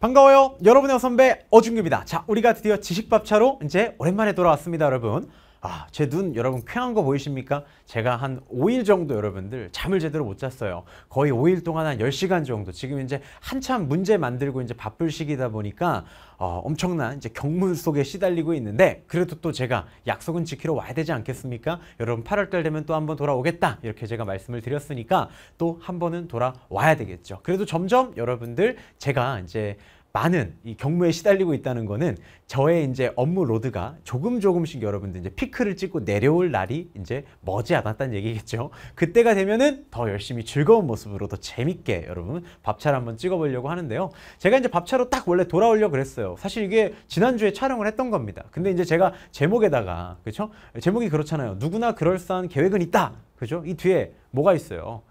반가워요 여러분의 선배 어준규입니다 자 우리가 드디어 지식밥차로 이제 오랜만에 돌아왔습니다 여러분 아, 제 눈 여러분 쾌한 거 보이십니까? 제가 한 5일 정도 여러분들 잠을 제대로 못 잤어요. 거의 5일 동안 한 10시간 정도. 지금 이제 한참 문제 만들고 이제 바쁠 시기다 보니까 어, 엄청난 이제 경문 속에 시달리고 있는데 그래도 또 제가 약속은 지키러 와야 되지 않겠습니까? 여러분 8월달 되면 또 한번 돌아오겠다 이렇게 제가 말씀을 드렸으니까 또 한 번은 돌아와야 되겠죠. 그래도 점점 여러분들 제가 이제 많은 이 경무에 시달리고 있다는 거는 저의 이제 업무 로드가 조금 조금씩 여러분들 이제 피크를 찍고 내려올 날이 이제 머지 않았다는 얘기겠죠. 그때가 되면은 더 열심히 즐거운 모습으로 더 재밌게 여러분 밥차를 한번 찍어보려고 하는데요. 제가 이제 밥차로 딱 원래 돌아오려고 그랬어요. 사실 이게 지난주에 촬영을 했던 겁니다. 근데 이제 제가 제목에다가 그렇죠? 제목이 그렇잖아요. 누구나 그럴싸한 계획은 있다. 그죠? 이 뒤에 뭐가 있어요?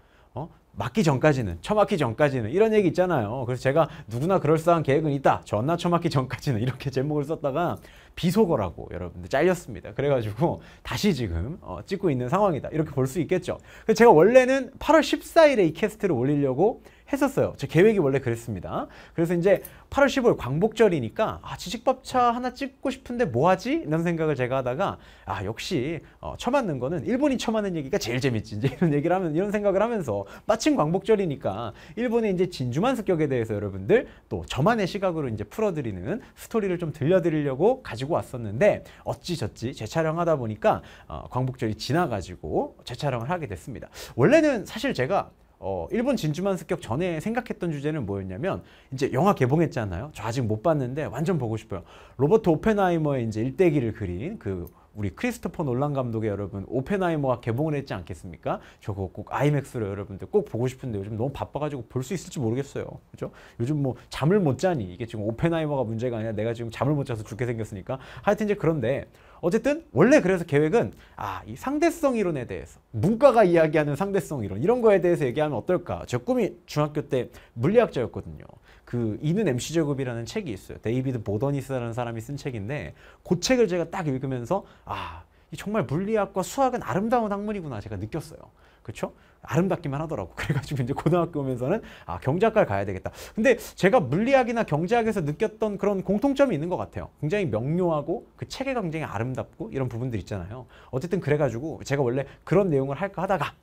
맞기 전까지는 처맞기 전까지는 이런 얘기 있잖아요 그래서 제가 누구나 그럴싸한 계획은 있다 전나 처맞기 전까지는 이렇게 제목을 썼다가 비속어라고 여러분들 잘렸습니다 그래가지고 다시 지금 어, 찍고 있는 상황이다 이렇게 볼 수 있겠죠 제가 원래는 8월 14일에 이 캐스트를 올리려고 했었어요. 제 계획이 원래 그랬습니다. 그래서 이제 8월 15일 광복절이니까 아 지식밥차 하나 찍고 싶은데 뭐하지? 이런 생각을 제가 하다가 아 역시 어, 처맞는 거는 일본이 처맞는 얘기가 제일 재밌지 이제 이런 얘기를 하면 이런 생각을 하면서 마침 광복절이니까 일본의 이제 진주만 습격에 대해서 여러분들 또 저만의 시각으로 이제 풀어드리는 스토리를 좀 들려드리려고 가지고 왔었는데 어찌저찌 재촬영하다 보니까 어, 광복절이 지나가지고 재촬영을 하게 됐습니다. 원래는 사실 제가 어, 일본 진주만 습격 전에 생각했던 주제는 뭐였냐면 이제 영화 개봉했잖아요. 저 아직 못 봤는데 완전 보고 싶어요. 로버트 오펜하이머의 이제 일대기를 그린 그 우리 크리스토퍼 논란 감독의 여러분 오펜하이머가 개봉을 했지 않겠습니까? 저거 꼭 아이맥스로 여러분들 꼭 보고 싶은데 요즘 너무 바빠가지고 볼 수 있을지 모르겠어요. 그죠? 요즘 뭐 잠을 못 자니 이게 지금 오펜하이머가 문제가 아니라 내가 지금 잠을 못 자서 죽게 생겼으니까 하여튼 이제 그런데 어쨌든 원래 그래서 계획은 아, 이 상대성 이론에 대해서 문과가 이야기하는 상대성 이론 이런 거에 대해서 얘기하면 어떨까? 저 꿈이 중학교 때 물리학자였거든요. 그 이는 MC 제곱이라는 책이 있어요. 데이비드 보더니스라는 사람이 쓴 책인데 그 책을 제가 딱 읽으면서 아, 정말 물리학과 수학은 아름다운 학문이구나 제가 느꼈어요. 그렇죠? 아름답기만 하더라고. 그래가지고 이제 고등학교 오면서는 아 경제학과를 가야 되겠다. 근데 제가 물리학이나 경제학에서 느꼈던 그런 공통점이 있는 것 같아요. 굉장히 명료하고 그 체계가 굉장히 아름답고 이런 부분들 있잖아요. 어쨌든 그래가지고 제가 원래 그런 내용을 할까 하다가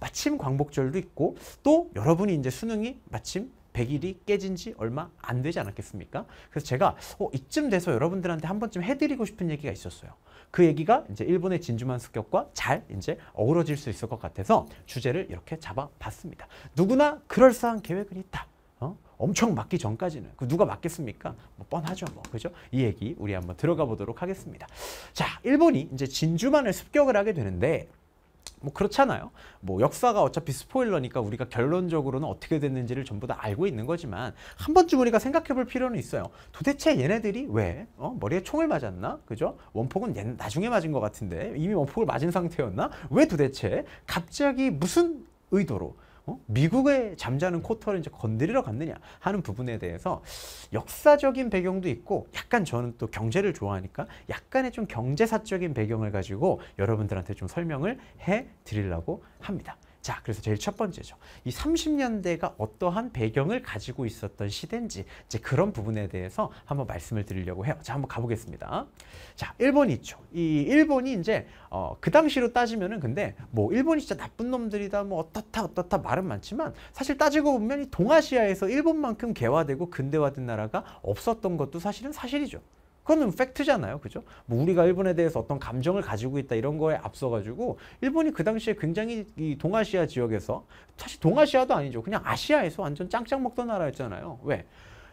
마침 광복절도 있고 또 여러분이 이제 수능이 마침 100일이 깨진 지 얼마 안 되지 않았겠습니까? 그래서 제가 어, 이쯤 돼서 여러분들한테 한 번쯤 해드리고 싶은 얘기가 있었어요. 그 얘기가 이제 일본의 진주만 습격과 잘 이제 어우러질 수 있을 것 같아서 주제를 이렇게 잡아봤습니다. 누구나 그럴싸한 계획은 있다. 어? 엄청 맞기 전까지는 그 누가 맞겠습니까? 뭐 뻔하죠, 뭐 그죠? 이 얘기 우리 한번 들어가 보도록 하겠습니다. 자, 일본이 이제 진주만을 습격을 하게 되는데 뭐 그렇잖아요. 뭐 역사가 어차피 스포일러니까 우리가 결론적으로는 어떻게 됐는지를 전부 다 알고 있는 거지만 한 번쯤 우리가 생각해 볼 필요는 있어요. 도대체 얘네들이 왜 어? 머리에 총을 맞았나? 그죠? 원폭은 얘 나중에 맞은 것 같은데 이미 원폭을 맞은 상태였나? 왜 도대체 갑자기 무슨 의도로 어? 미국의 잠자는 코털을 이제 건드리러 갔느냐 하는 부분에 대해서 역사적인 배경도 있고 약간 저는 또 경제를 좋아하니까 약간의 좀 경제사적인 배경을 가지고 여러분들한테 좀 설명을 해 드리려고 합니다. 자, 그래서 제일 첫 번째죠. 이 30년대가 어떠한 배경을 가지고 있었던 시대인지 이제 그런 부분에 대해서 한번 말씀을 드리려고 해요. 자, 한번 가보겠습니다. 자, 일본이 있죠. 이 일본이 이제 어, 그 당시로 따지면은 근데 뭐 일본이 진짜 나쁜 놈들이다 뭐 어떻다 어떻다 말은 많지만 사실 따지고 보면 이 동아시아에서 일본만큼 개화되고 근대화된 나라가 없었던 것도 사실은 사실이죠. 그거는 팩트잖아요. 그죠? 뭐 우리가 일본에 대해서 어떤 감정을 가지고 있다 이런 거에 앞서 가지고 일본이 그 당시에 굉장히 이 동아시아 지역에서 사실 동아시아도 아니죠. 그냥 아시아에서 완전 짱짱 먹던 나라였잖아요. 왜?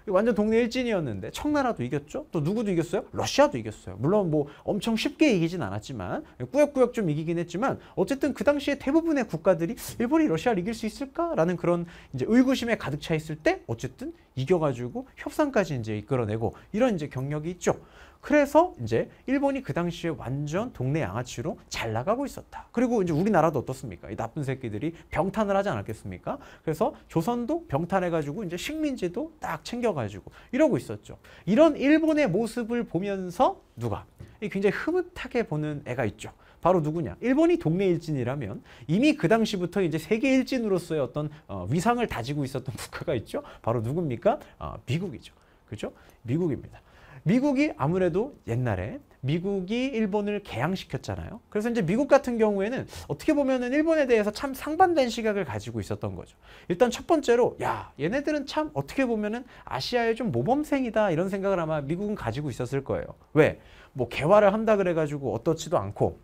완전 동네 일진이었는데 청나라도 이겼죠. 또 누구도 이겼어요? 러시아도 이겼어요. 물론 뭐 엄청 쉽게 이기진 않았지만 꾸역꾸역 좀 이기긴 했지만 어쨌든 그 당시에 대부분의 국가들이 일본이 러시아를 이길 수 있을까라는 그런 이제 의구심에 가득 차 있을 때 어쨌든 이겨가지고 협상까지 이제 이끌어내고 이런 이제 경력이 있죠. 그래서 이제 일본이 그 당시에 완전 동네 양아치로 잘 나가고 있었다. 그리고 이제 우리나라도 어떻습니까? 이 나쁜 새끼들이 병탄을 하지 않았겠습니까? 그래서 조선도 병탄해가지고 이제 식민지도 딱 챙겨가지고 이러고 있었죠. 이런 일본의 모습을 보면서 누가 굉장히 흐뭇하게 보는 애가 있죠. 바로 누구냐? 일본이 동네 일진이라면 이미 그 당시부터 이제 세계 일진으로서의 어떤 어, 위상을 다지고 있었던 국가가 있죠. 바로 누굽니까? 어, 미국이죠. 그죠? 미국입니다. 미국이 아무래도 옛날에 미국이 일본을 개항시켰잖아요. 그래서 이제 미국 같은 경우에는 어떻게 보면은 일본에 대해서 참 상반된 시각을 가지고 있었던 거죠. 일단 첫 번째로 야 얘네들은 참 어떻게 보면은 아시아의 좀 모범생이다 이런 생각을 아마 미국은 가지고 있었을 거예요. 왜? 뭐 개화를 한다 그래가지고 어떻지도 않고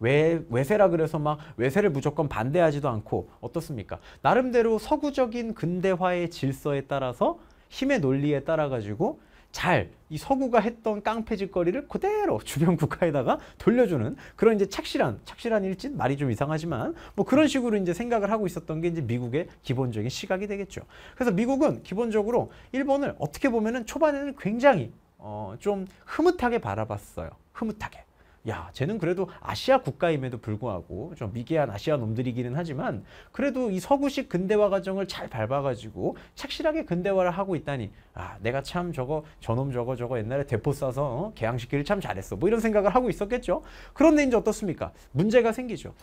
외, 외세라 그래서 막 외세를 무조건 반대하지도 않고 어떻습니까? 나름대로 서구적인 근대화의 질서에 따라서 힘의 논리에 따라 가지고 잘이 서구가 했던 깡패 짓거리를 그대로 주변 국가에다가 돌려주는 그런 이제 착실한 착실한 일진 말이 좀 이상하지만 뭐 그런 식으로 이제 생각을 하고 있었던 게 이제 미국의 기본적인 시각이 되겠죠. 그래서 미국은 기본적으로 일본을 어떻게 보면은 초반에는 굉장히 어좀 흐뭇하게 바라봤어요. 흐뭇하게. 야, 쟤는 그래도 아시아 국가임에도 불구하고 좀 미개한 아시아 놈들이기는 하지만 그래도 이 서구식 근대화 과정을 잘 밟아가지고 착실하게 근대화를 하고 있다니 아, 내가 참 저거 저놈 저거 저거 옛날에 대포 싸서 어? 개항시키를 참 잘했어. 뭐 이런 생각을 하고 있었겠죠. 그런데 이제 어떻습니까? 문제가 생기죠.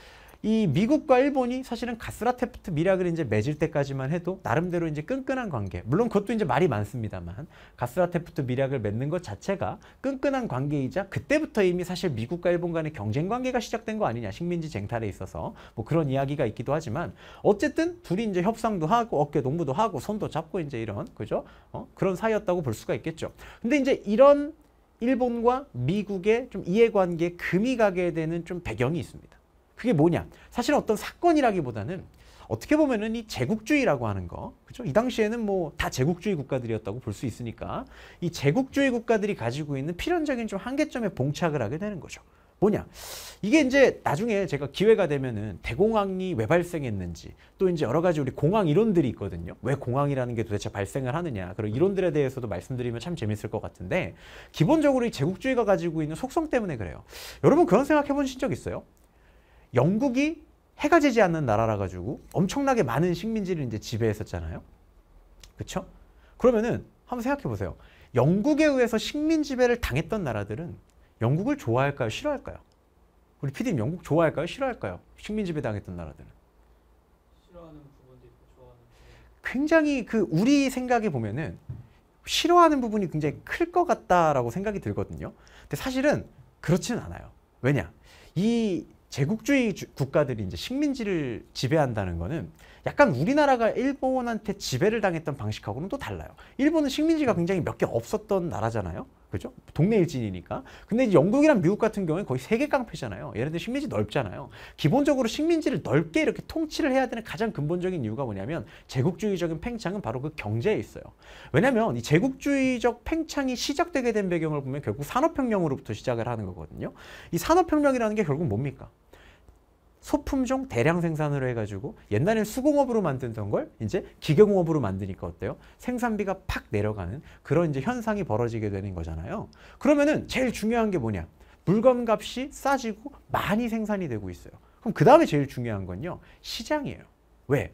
이 미국과 일본이 사실은 가스라테프트 미락을 이제 맺을 때까지만 해도 나름대로 이제 끈끈한 관계. 물론 그것도 이제 말이 많습니다만 가스라테프트 미락을 맺는 것 자체가 끈끈한 관계이자 그때부터 이미 사실 미국과 일본 간의 경쟁 관계가 시작된 거 아니냐. 식민지 쟁탈에 있어서 뭐 그런 이야기가 있기도 하지만 어쨌든 둘이 이제 협상도 하고 어깨 동무도 하고 손도 잡고 이제 이런 그죠? 어? 그런 사이였다고 볼 수가 있겠죠. 근데 이제 이런 일본과 미국의 좀이해관계 금이 가게 되는 좀 배경이 있습니다. 그게 뭐냐? 사실 어떤 사건이라기보다는 어떻게 보면은 이 제국주의라고 하는 거, 그죠? 이 당시에는 뭐 다 제국주의 국가들이었다고 볼 수 있으니까 이 제국주의 국가들이 가지고 있는 필연적인 좀 한계점에 봉착을 하게 되는 거죠. 뭐냐? 이게 이제 나중에 제가 기회가 되면은 대공황이 왜 발생했는지 또 이제 여러 가지 우리 공황 이론들이 있거든요. 왜 공황이라는 게 도대체 발생을 하느냐 그런 음. 이론들에 대해서도 말씀드리면 참 재밌을 것 같은데 기본적으로 이 제국주의가 가지고 있는 속성 때문에 그래요. 여러분 그런 생각해 보신 적 있어요? 영국이 해가 지지 않는 나라라 가지고 엄청나게 많은 식민지를 이제 지배했었잖아요. 그렇죠? 그러면은 한번 생각해 보세요. 영국에 의해서 식민 지배를 당했던 나라들은 영국을 좋아할까요? 싫어할까요? 우리 피디님 영국 좋아할까요? 싫어할까요? 식민 지배 당했던 나라들은 싫어하는 부분도 있고 좋아하는 부분. 굉장히 그 우리 생각에 보면은 싫어하는 부분이 굉장히 클 것 같다라고 생각이 들거든요. 근데 사실은 그렇지는 않아요. 왜냐? 이 제국주의 주, 국가들이 이제 식민지를 지배한다는 거는 약간 우리나라가 일본한테 지배를 당했던 방식하고는 또 달라요. 일본은 식민지가 굉장히 몇 개 없었던 나라잖아요. 그죠? 동네 일진이니까. 근데 영국이랑 미국 같은 경우는 거의 세계 깡패잖아요. 예를 들 식민지 넓잖아요. 기본적으로 식민지를 넓게 이렇게 통치를 해야 되는 가장 근본적인 이유가 뭐냐면 제국주의적인 팽창은 바로 그 경제에 있어요. 왜냐면 이 제국주의적 팽창이 시작되게 된 배경을 보면 결국 산업혁명으로부터 시작을 하는 거거든요. 이 산업혁명이라는 게 결국 뭡니까? 소품종 대량 생산으로 해가지고 옛날엔 수공업으로 만든던 걸 이제 기계공업으로 만드니까 어때요? 생산비가 팍 내려가는 그런 이제 현상이 벌어지게 되는 거잖아요. 그러면은 제일 중요한 게 뭐냐? 물건 값이 싸지고 많이 생산이 되고 있어요. 그럼 그 다음에 제일 중요한 건요. 시장이에요. 왜?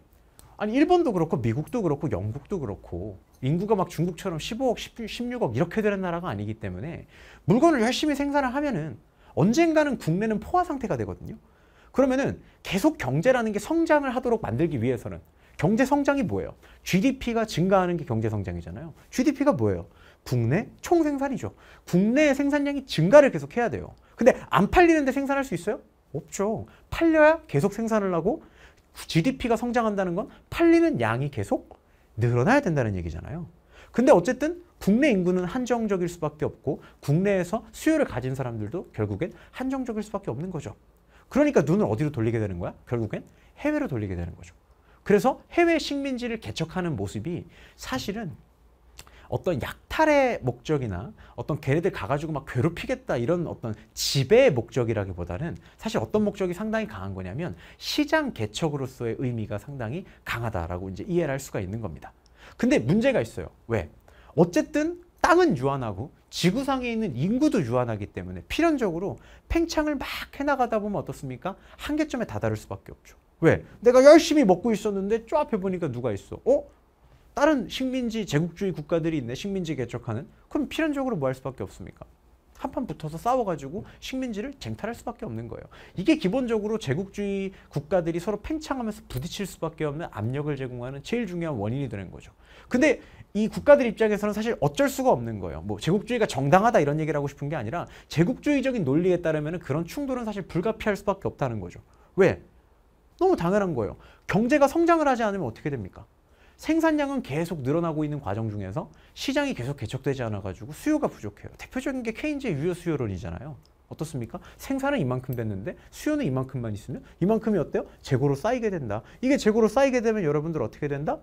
아니 일본도 그렇고 미국도 그렇고 영국도 그렇고 인구가 막 중국처럼 15억, 16억 이렇게 되는 나라가 아니기 때문에 물건을 열심히 생산을 하면은 언젠가는 국내는 포화 상태가 되거든요. 그러면은 계속 경제라는 게 성장을 하도록 만들기 위해서는 경제 성장이 뭐예요? GDP가 증가하는 게 경제 성장이잖아요. GDP가 뭐예요? 국내 총생산이죠. 국내의 생산량이 증가를 계속 해야 돼요. 근데 안 팔리는데 생산할 수 있어요? 없죠. 팔려야 계속 생산을 하고 GDP가 성장한다는 건 팔리는 양이 계속 늘어나야 된다는 얘기잖아요. 근데 어쨌든 국내 인구는 한정적일 수밖에 없고 국내에서 수요를 가진 사람들도 결국엔 한정적일 수밖에 없는 거죠. 그러니까 눈을 어디로 돌리게 되는 거야? 결국엔 해외로 돌리게 되는 거죠. 그래서 해외 식민지를 개척하는 모습이 사실은 어떤 약탈의 목적이나 어떤 걔네들 가가지고 막 괴롭히겠다 이런 어떤 지배의 목적이라기보다는 사실 어떤 목적이 상당히 강한 거냐면 시장 개척으로서의 의미가 상당히 강하다라고 이제 이해를 할 수가 있는 겁니다. 근데 문제가 있어요. 왜? 어쨌든 땅은 유한하고 지구상에 있는 인구도 유한하기 때문에 필연적으로 팽창을 막 해나가다 보면 어떻습니까? 한계점에 다다를 수밖에 없죠. 왜? 내가 열심히 먹고 있었는데 쫙 해보니까 누가 있어? 어? 다른 식민지 제국주의 국가들이 있네. 식민지 개척하는. 그럼 필연적으로 뭐 할 수밖에 없습니까? 한판 붙어서 싸워가지고 식민지를 쟁탈할 수밖에 없는 거예요. 이게 기본적으로 제국주의 국가들이 서로 팽창하면서 부딪힐 수밖에 없는 압력을 제공하는 제일 중요한 원인이 되는 거죠. 근데 이 국가들 입장에서는 사실 어쩔 수가 없는 거예요. 뭐 제국주의가 정당하다 이런 얘기를 하고 싶은 게 아니라 제국주의적인 논리에 따르면 그런 충돌은 사실 불가피할 수밖에 없다는 거죠. 왜? 너무 당연한 거예요. 경제가 성장을 하지 않으면 어떻게 됩니까? 생산량은 계속 늘어나고 있는 과정 중에서 시장이 계속 개척되지 않아가지고 수요가 부족해요. 대표적인 게 케인즈의 유효 수요론이잖아요. 어떻습니까? 생산은 이만큼 됐는데 수요는 이만큼만 있으면 이만큼이 어때요? 재고로 쌓이게 된다. 이게 재고로 쌓이게 되면 여러분들 어떻게 된다?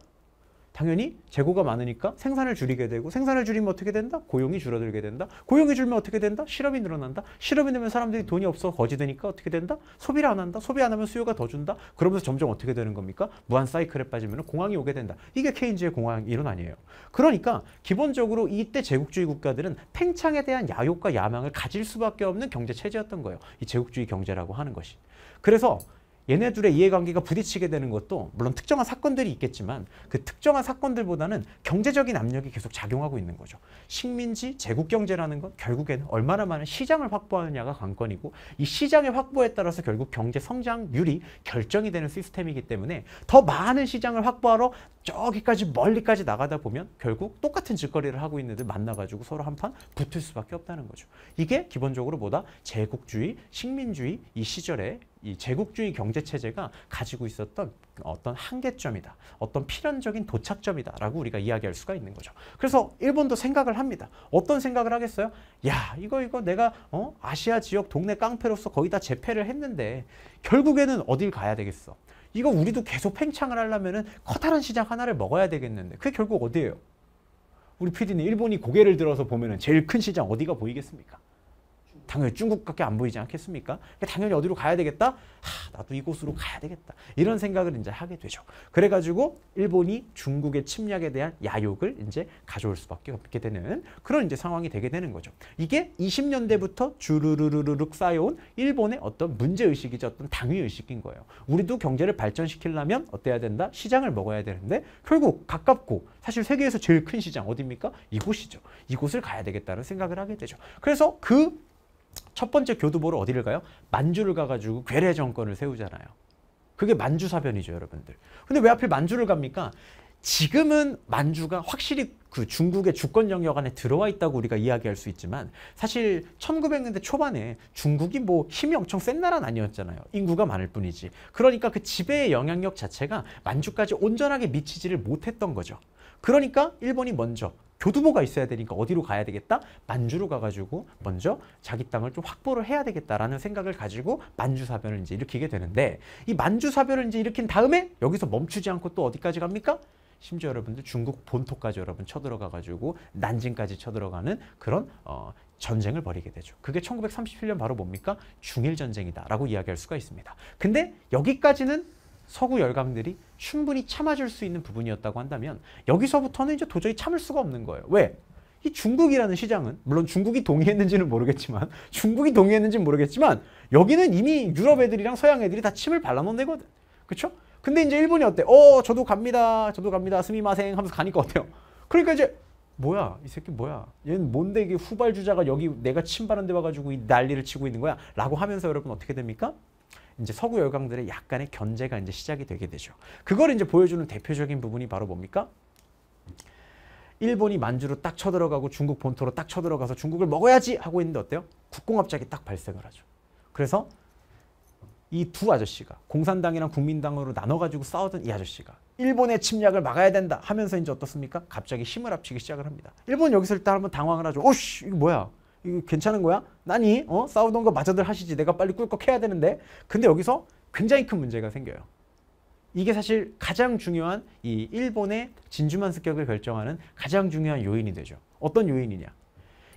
당연히 재고가 많으니까 생산을 줄이게 되고 생산을 줄이면 어떻게 된다? 고용이 줄어들게 된다. 고용이 줄면 어떻게 된다? 실업이 늘어난다. 실업이 늘면 사람들이 돈이 없어 거지 되니까 어떻게 된다? 소비를 안 한다. 소비 안 하면 수요가 더 준다. 그러면서 점점 어떻게 되는 겁니까? 무한 사이클에 빠지면 공황이 오게 된다. 이게 케인즈의 공황 이론 아니에요. 그러니까 기본적으로 이때 제국주의 국가들은 팽창에 대한 야욕과 야망을 가질 수밖에 없는 경제 체제였던 거예요. 이 제국주의 경제라고 하는 것이. 그래서 얘네 둘의 이해관계가 부딪히게 되는 것도 물론 특정한 사건들이 있겠지만 그 특정한 사건들보다는 경제적인 압력이 계속 작용하고 있는 거죠. 식민지 제국 경제라는 건 결국에는 얼마나 많은 시장을 확보하느냐가 관건이고 이 시장의 확보에 따라서 결국 경제 성장률이 결정이 되는 시스템이기 때문에 더 많은 시장을 확보하러 저기까지 멀리까지 나가다 보면 결국 똑같은 짓거리를 하고 있는 애들 만나가지고 서로 한 판 붙을 수밖에 없다는 거죠. 이게 기본적으로 뭐다? 제국주의, 식민주의 이 시절에 이 제국주의 경제 체제가 가지고 있었던 어떤 한계점이다. 어떤 필연적인 도착점이다라고 우리가 이야기할 수가 있는 거죠. 그래서 일본도 생각을 합니다. 어떤 생각을 하겠어요? 야, 이거 이거 내가 어? 아시아 지역 동네 깡패로서 거의 다 재패를 했는데 결국에는 어딜 가야 되겠어. 이거 우리도 계속 팽창을 하려면은 커다란 시장 하나를 먹어야 되겠는데 그게 결국 어디예요? 우리 PD는 일본이 고개를 들어서 보면은 제일 큰 시장 어디가 보이겠습니까? 당연히 중국밖에 안 보이지 않겠습니까? 그러니까 당연히 어디로 가야 되겠다? 하, 나도 이곳으로 가야 되겠다. 이런 생각을 이제 하게 되죠. 그래가지고 일본이 중국의 침략에 대한 야욕을 이제 가져올 수밖에 없게 되는 그런 이제 상황이 되게 되는 거죠. 이게 20년대부터 주르르르륵 쌓여온 일본의 어떤 문제의식이죠. 어떤 당위의식인 거예요. 우리도 경제를 발전시키려면 어때야 된다? 시장을 먹어야 되는데 결국 가깝고 사실 세계에서 제일 큰 시장 어딥니까 이곳이죠. 이곳을 가야 되겠다는 생각을 하게 되죠. 그래서 그첫 번째 교두보로 어디를 가요? 만주를 가가지고 괴뢰 정권을 세우잖아요. 그게 만주 사변이죠, 여러분들. 근데 왜 하필 만주를 갑니까? 지금은 만주가 확실히 그 중국의 주권 영역 안에 들어와 있다고 우리가 이야기할 수 있지만 사실 1900년대 초반에 중국이 뭐 힘이 엄청 센 나라는 아니었잖아요. 인구가 많을 뿐이지. 그러니까 그 지배의 영향력 자체가 만주까지 온전하게 미치지를 못했던 거죠. 그러니까 일본이 먼저 교두보가 있어야 되니까 어디로 가야 되겠다? 만주로 가가지고 먼저 자기 땅을 좀 확보를 해야 되겠다라는 생각을 가지고 만주사변을 이제 일으키게 되는데 이 만주사변을 이제 일으킨 다음에 여기서 멈추지 않고 또 어디까지 갑니까? 심지어 여러분들 중국 본토까지 여러분 쳐들어가가지고 난징까지 쳐들어가는 그런 어, 전쟁을 벌이게 되죠. 그게 1937년 바로 뭡니까? 중일 전쟁이다라고 이야기할 수가 있습니다. 근데 여기까지는 서구 열강들이 충분히 참아줄 수 있는 부분이었다고 한다면 여기서부터는 이제 도저히 참을 수가 없는 거예요. 왜? 이 중국이라는 시장은 물론 중국이 동의했는지는 모르겠지만 중국이 동의했는지는 모르겠지만 여기는 이미 유럽 애들이랑 서양 애들이 다 침을 발라놓은 데거든. 그렇죠? 근데 이제 일본이 어때? 어, 저도 갑니다. 저도 갑니다. 스미마생 하면서 가니까 어때요? 그러니까 이제 뭐야 이 새끼 뭐야 얘는 뭔데 이게 후발주자가 여기 내가 침발한 데 와가지고 이 난리를 치고 있는 거야 라고 하면서 여러분 어떻게 됩니까? 이제 서구 열강들의 약간의 견제가 이제 시작이 되게 되죠. 그걸 이제 보여주는 대표적인 부분이 바로 뭡니까? 일본이 만주로 딱 쳐들어가고 중국 본토로 딱 쳐들어가서 중국을 먹어야지 하고 있는데 어때요? 국공합작이 딱 발생을 하죠. 그래서 이 두 아저씨가 공산당이랑 국민당으로 나눠가지고 싸우던 이 아저씨가 일본의 침략을 막아야 된다 하면서 이제 어떻습니까? 갑자기 힘을 합치기 시작을 합니다. 일본 여기서 일단 한번 당황을 하죠. 오씨 이거 뭐야? 괜찮은 거야? 나니? 어? 싸우던 거 마저들 하시지. 내가 빨리 꿀꺽 해야 되는데. 근데 여기서 굉장히 큰 문제가 생겨요. 이게 사실 가장 중요한 이 일본의 진주만 습격을 결정하는 가장 중요한 요인이 되죠. 어떤 요인이냐?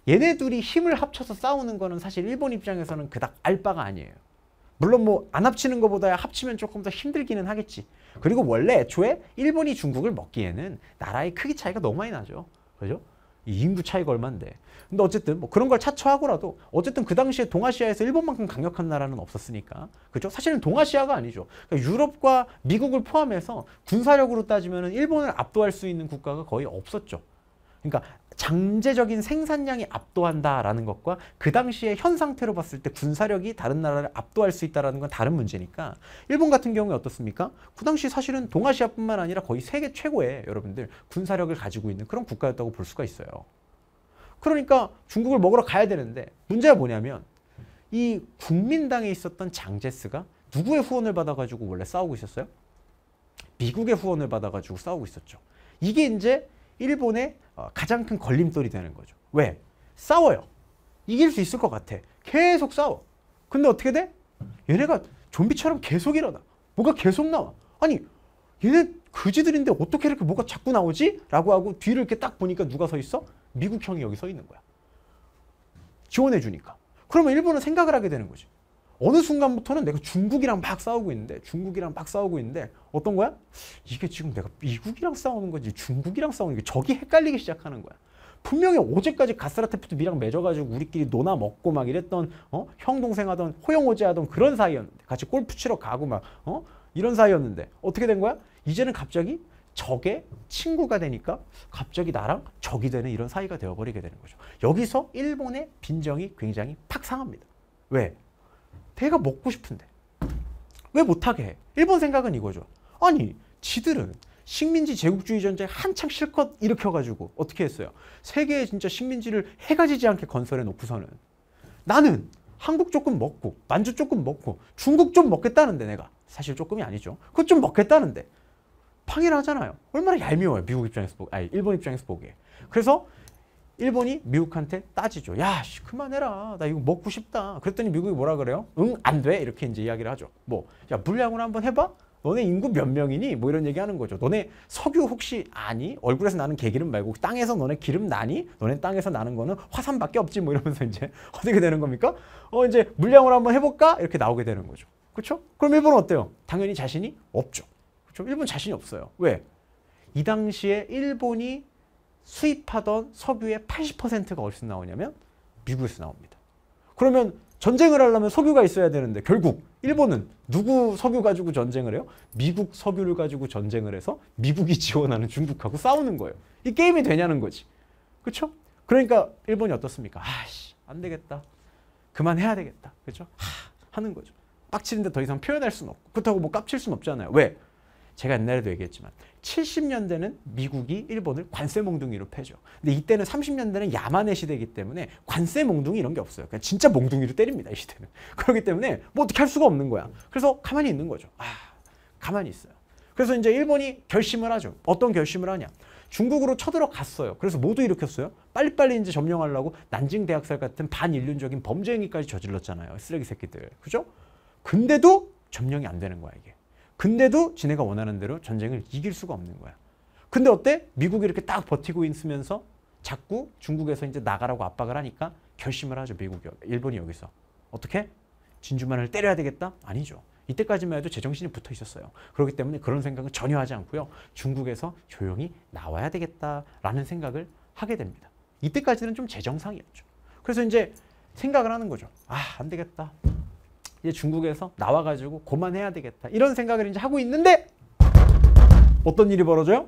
얘네 둘이 힘을 합쳐서 싸우는 거는 사실 일본 입장에서는 그닥 알바가 아니에요. 물론 뭐 안 합치는 것보다 합치면 조금 더 힘들기는 하겠지. 그리고 원래 애초에 일본이 중국을 먹기에는 나라의 크기 차이가 너무 많이 나죠. 그죠? 이 인구 차이가 얼만데. 근데 어쨌든 뭐 그런 걸 차처하고라도 어쨌든 그 당시에 동아시아에서 일본만큼 강력한 나라는 없었으니까. 그죠? 사실은 동아시아가 아니죠. 그러니까 유럽과 미국을 포함해서 군사력으로 따지면 일본을 압도할 수 있는 국가가 거의 없었죠. 그러니까 장제적인 생산량이 압도한다라는 것과 그 당시에 현 상태로 봤을 때 군사력이 다른 나라를 압도할 수 있다는 건 다른 문제니까 일본 같은 경우에 어떻습니까? 그 당시 사실은 동아시아뿐만 아니라 거의 세계 최고의 여러분들 군사력을 가지고 있는 그런 국가였다고 볼 수가 있어요. 그러니까 중국을 먹으러 가야 되는데 문제가 뭐냐면 이 국민당에 있었던 장제스가 누구의 후원을 받아가지고 원래 싸우고 있었어요? 미국의 후원을 받아가지고 싸우고 있었죠. 이게 이제 일본의 어, 가장 큰 걸림돌이 되는 거죠. 왜? 싸워요. 이길 수 있을 것 같아. 계속 싸워. 근데 어떻게 돼? 얘네가 좀비처럼 계속 일어나. 뭐가 계속 나와. 아니 얘네 그지들인데 어떻게 이렇게 뭐가 자꾸 나오지? 라고 하고 뒤를 이렇게 딱 보니까 누가 서 있어? 미국 형이 여기 서 있는 거야. 지원해 주니까. 그러면 일본은 생각을 하게 되는 거지. 어느 순간부터는 내가 중국이랑 막 싸우고 있는데 중국이랑 막 싸우고 있는데 어떤 거야? 이게 지금 내가 미국이랑 싸우는 거지 중국이랑 싸우는 게 저기 헷갈리기 시작하는 거야. 분명히 어제까지 가스라테프트 미랑 맺어가지고 우리끼리 노나 먹고 막 이랬던 어? 형 동생 하던 호영호제 하던 그런 사이였는데 같이 골프 치러 가고 막 어? 이런 사이였는데 어떻게 된 거야? 이제는 갑자기 적의 친구가 되니까 갑자기 나랑 적이 되는 이런 사이가 되어버리게 되는 거죠. 여기서 일본의 빈정이 굉장히 팍 상합니다. 왜? 내가 먹고 싶은데 왜 못하게 해? 일본 생각은 이거죠. 아니 지들은 식민지 제국주의 전쟁 한창 실컷 일으켜가지고 어떻게 했어요? 세계에 진짜 식민지를 해가 지지 않게 건설해 놓고서는 나는 한국 조금 먹고 만주 조금 먹고 중국 좀 먹겠다는데 내가 사실 조금이 아니죠. 그것 좀 먹겠다는데 팡이라 하잖아요. 얼마나 얄미워요. 미국 입장에서 보기, 아니 일본 입장에서 보기에. 그래서 일본이 미국한테 따지죠. 야, 씨, 그만해라. 나 이거 먹고 싶다. 그랬더니 미국이 뭐라 그래요? 응, 안 돼. 이렇게 이제 이야기를 하죠. 뭐, 야, 물량으로 한번 해봐? 너네 인구 몇 명이니? 뭐 이런 얘기 하는 거죠. 너네 석유 혹시 아니? 얼굴에서 나는 개기름 말고 땅에서 너네 기름 나니? 너네 땅에서 나는 거는 화산밖에 없지 뭐 이러면서 이제 어떻게 되는 겁니까? 어 이제 물량으로 한번 해볼까? 이렇게 나오게 되는 거죠. 그쵸 그럼 일본은 어때요? 당연히 자신이 없죠. 그쵸 일본 자신이 없어요. 왜? 이 당시에 일본이 수입하던 석유의 80%가 어디서 나오냐면 미국에서 나옵니다. 그러면 전쟁을 하려면 석유가 있어야 되는데 결국 일본은 누구 석유 가지고 전쟁을 해요? 미국 석유를 가지고 전쟁을 해서 미국이 지원하는 중국하고 싸우는 거예요. 이 게임이 되냐는 거지. 그렇죠? 그러니까 일본이 어떻습니까? 아씨 안 되겠다. 그만해야 되겠다. 그렇죠? 하, 하는 거죠. 빡치는데 더 이상 표현할 수는 없고 그렇다고 뭐 깝칠 수는 없잖아요. 왜? 제가 옛날에도 얘기했지만 70년대는 미국이 일본을 관세 몽둥이로 패죠. 근데 이때는 30년대는 야만의 시대이기 때문에 관세 몽둥이 이런 게 없어요. 그냥 그러니까 진짜 몽둥이로 때립니다. 이 시대는. 그렇기 때문에 뭐 어떻게 할 수가 없는 거야. 그래서 가만히 있는 거죠. 아, 가만히 있어요. 그래서 이제 일본이 결심을 하죠. 어떤 결심을 하냐. 중국으로 쳐들어갔어요. 그래서 모두 일으켰어요. 빨리빨리 이제 점령하려고 난징 대학살 같은 반인륜적인 범죄 행위까지 저질렀잖아요. 쓰레기 새끼들. 그죠? 근데도 점령이 안 되는 거야, 이게. 근데도 지네가 원하는 대로 전쟁을 이길 수가 없는 거야. 근데 어때? 미국이 이렇게 딱 버티고 있으면서 자꾸 중국에서 이제 나가라고 압박을 하니까 결심을 하죠. 미국이, 일본이 여기서. 어떻게? 진주만을 때려야 되겠다? 아니죠. 이때까지만 해도 제정신이 붙어 있었어요. 그렇기 때문에 그런 생각은 전혀 하지 않고요. 중국에서 조용히 나와야 되겠다라는 생각을 하게 됩니다. 이때까지는 좀제정상이었죠 그래서 이제 생각을 하는 거죠. 아, 안 되겠다. 이제 중국에서 나와가지고 고만해야 되겠다 이런 생각을 이제 하고 있는데 어떤 일이 벌어져요?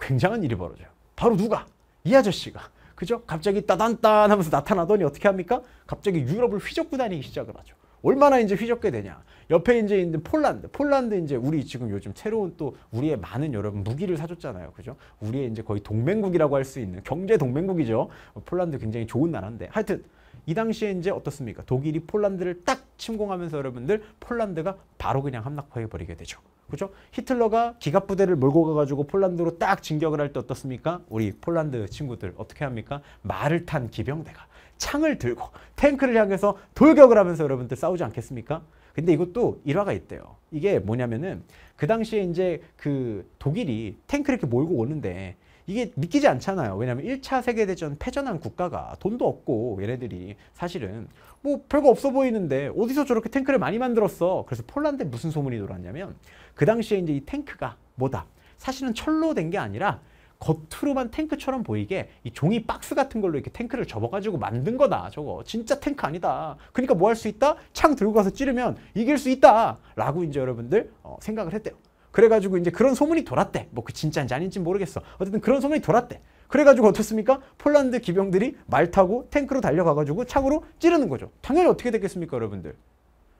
굉장한 일이 벌어져요. 바로 누가? 이 아저씨가 그죠? 갑자기 따단딴 하면서 나타나더니 어떻게 합니까? 갑자기 유럽을 휘젓고 다니기 시작을 하죠. 얼마나 이제 휘젓게 되냐. 옆에 이제 있는 폴란드. 폴란드 이제 우리 지금 요즘 새로운 또 우리의 많은 여러분 무기를 사줬잖아요. 그죠? 우리의 이제 거의 동맹국이라고 할 수 있는 경제 동맹국이죠. 폴란드 굉장히 좋은 나라인데. 하여튼 이 당시에 이제 어떻습니까? 독일이 폴란드를 딱 침공하면서 여러분들 폴란드가 바로 그냥 함락해 버리게 되죠. 그죠? 히틀러가 기갑 부대를 몰고 가가지고 폴란드로 딱 진격을 할 때 어떻습니까? 우리 폴란드 친구들 어떻게 합니까? 말을 탄 기병대가 창을 들고 탱크를 향해서 돌격을 하면서 여러분들 싸우지 않겠습니까? 근데 이것도 일화가 있대요. 이게 뭐냐면은 그 당시에 이제 그 독일이 탱크를 이렇게 몰고 오는데 이게 믿기지 않잖아요. 왜냐하면 1차 세계대전 패전한 국가가 돈도 없고 얘네들이 사실은 뭐 별거 없어 보이는데 어디서 저렇게 탱크를 많이 만들었어. 그래서 폴란드에 무슨 소문이 돌았냐면 그 당시에 이제 이 탱크가 뭐다. 사실은 철로 된 게 아니라 겉으로만 탱크처럼 보이게 이 종이 박스 같은 걸로 이렇게 탱크를 접어가지고 만든 거다 저거 진짜 탱크 아니다 그러니까 뭐 할 수 있다? 창 들고 가서 찌르면 이길 수 있다 라고 이제 여러분들 어, 생각을 했대요 그래가지고 이제 그런 소문이 돌았대. 뭐 그 진짜인지 아닌지 모르겠어. 어쨌든 그런 소문이 돌았대. 그래가지고 어떻습니까? 폴란드 기병들이 말 타고 탱크로 달려가가지고 창으로 찌르는 거죠. 당연히 어떻게 됐겠습니까, 여러분들?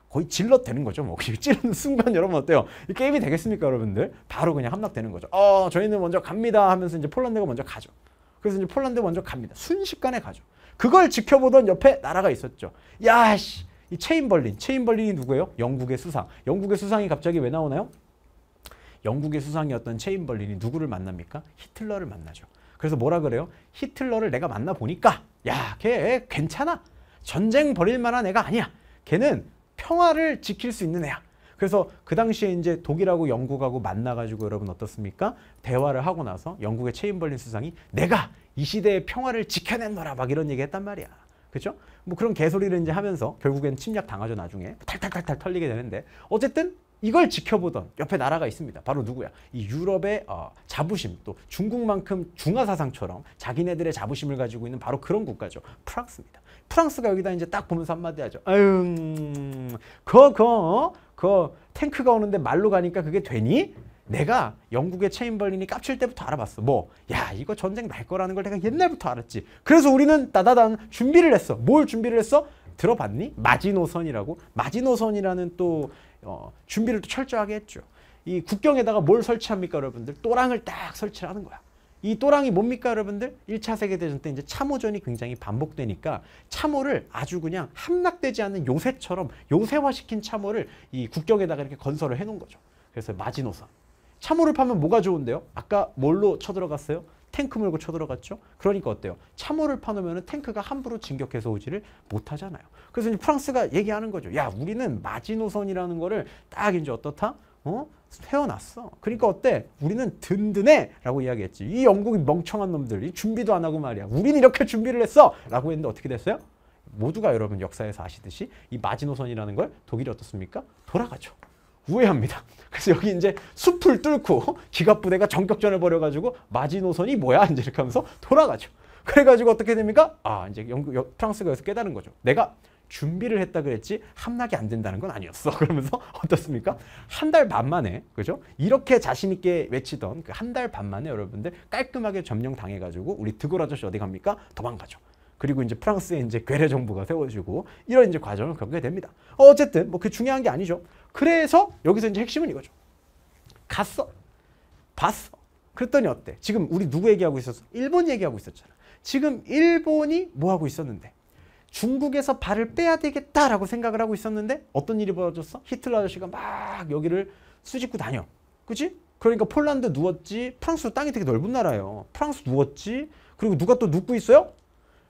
거의 질럿 되는 거죠. 뭐 찌르는 순간 여러분 어때요? 이 게임이 되겠습니까, 여러분들? 바로 그냥 함락되는 거죠. 어, 저희는 먼저 갑니다 하면서 이제 폴란드가 먼저 가죠. 그래서 이제 폴란드 먼저 갑니다. 순식간에 가죠. 그걸 지켜보던 옆에 나라가 있었죠. 야, 씨. 이 체인벌린, 체인벌린이 누구예요? 영국의 수상. 영국의 수상이 갑자기 왜 나오나요? 영국의 수상이었던 체인벌린이 누구를 만납니까? 히틀러를 만나죠. 그래서 뭐라 그래요? 히틀러를 내가 만나보니까 야, 걔 괜찮아. 전쟁 벌일 만한 애가 아니야. 걔는 평화를 지킬 수 있는 애야. 그래서 그 당시에 이제 독일하고 영국하고 만나가지고 여러분 어떻습니까? 대화를 하고 나서 영국의 체인벌린 수상이 내가 이 시대의 평화를 지켜낸노라막 이런 얘기 했단 말이야. 그렇죠? 뭐 그런 개소리를 이제 하면서 결국엔 침략 당하죠 나중에 탈탈탈탈 털리게 되는데 어쨌든 이걸 지켜보던 옆에 나라가 있습니다. 바로 누구야? 이 유럽의 어, 자부심, 또 중국만큼 중화사상처럼 자기네들의 자부심을 가지고 있는 바로 그런 국가죠. 프랑스입니다. 프랑스가 여기다 이제 딱 보면서 한마디 하죠. 아유, 그거, 음, 그거, 그거 탱크가 오는데 말로 가니까 그게 되니? 내가 영국의 체인벌린이 깝칠 때부터 알아봤어. 뭐, 야, 이거 전쟁 날 거라는 걸 내가 옛날부터 알았지. 그래서 우리는 따다단 준비를 했어. 뭘 준비를 했어? 들어봤니? 마지노선이라고. 마지노선이라는 또 어, 준비를 또 철저하게 했죠. 이 국경에다가 뭘 설치합니까 여러분들? 또랑을 딱 설치하는 거야. 이 또랑이 뭡니까 여러분들? 1차 세계대전 때 이제 참호전이 굉장히 반복되니까 참호를 아주 그냥 함락되지 않는 요새처럼 요새화시킨 참호를 이 국경에다가 이렇게 건설을 해놓은 거죠. 그래서 마지노선. 참호를 파면 뭐가 좋은데요? 아까 뭘로 쳐들어갔어요? 탱크 물고 쳐들어갔죠. 그러니까 어때요? 참호를 파놓으면 탱크가 함부로 진격해서 오지를 못하잖아요. 그래서 이제 프랑스가 얘기하는 거죠. 야 우리는 마지노선이라는 거를 딱 이제 어떻다? 어? 태어났어. 그러니까 어때? 우리는 든든해! 라고 이야기했지. 이 영국이 멍청한 놈들, 이 준비도 안 하고 말이야. 우린 이렇게 준비를 했어! 라고 했는데 어떻게 됐어요? 모두가 여러분 역사에서 아시듯이 이 마지노선이라는 걸 독일이 어떻습니까? 돌아가죠. 우회합니다. 그래서 여기 이제 숲을 뚫고 기갑부대가 전격전을 벌여가지고 마지노선이 뭐야? 이제 이렇게 하면서 돌아가죠. 그래가지고 어떻게 됩니까? 아, 이제 영국, 프랑스가 여기서 깨달은 거죠. 내가 준비를 했다 그랬지 함락이 안 된다는 건 아니었어. 그러면서 어떻습니까? 한 달 반 만에 그죠? 이렇게 자신 있게 외치던 그 한 달 반 만에 여러분들 깔끔하게 점령 당해가지고 우리 드골 아저씨 어디 갑니까? 도망가죠. 그리고 이제 프랑스에 이제 괴뢰 정부가 세워지고 이런 이제 과정을 겪게 됩니다. 어, 어쨌든 뭐 그 중요한 게 아니죠. 그래서 여기서 이제 핵심은 이거죠. 갔어. 봤어. 그랬더니 어때? 지금 우리 누구 얘기하고 있었어? 일본 얘기하고 있었잖아. 지금 일본이 뭐 하고 있었는데? 중국에서 발을 빼야 되겠다라고 생각을 하고 있었는데 어떤 일이 벌어졌어? 히틀러 아저씨가 막 여기를 수집고 다녀. 그치 그러니까 폴란드 누웠지. 프랑스 땅이 되게 넓은 나라예요. 프랑스 누웠지. 그리고 누가 또 눕고 있어요?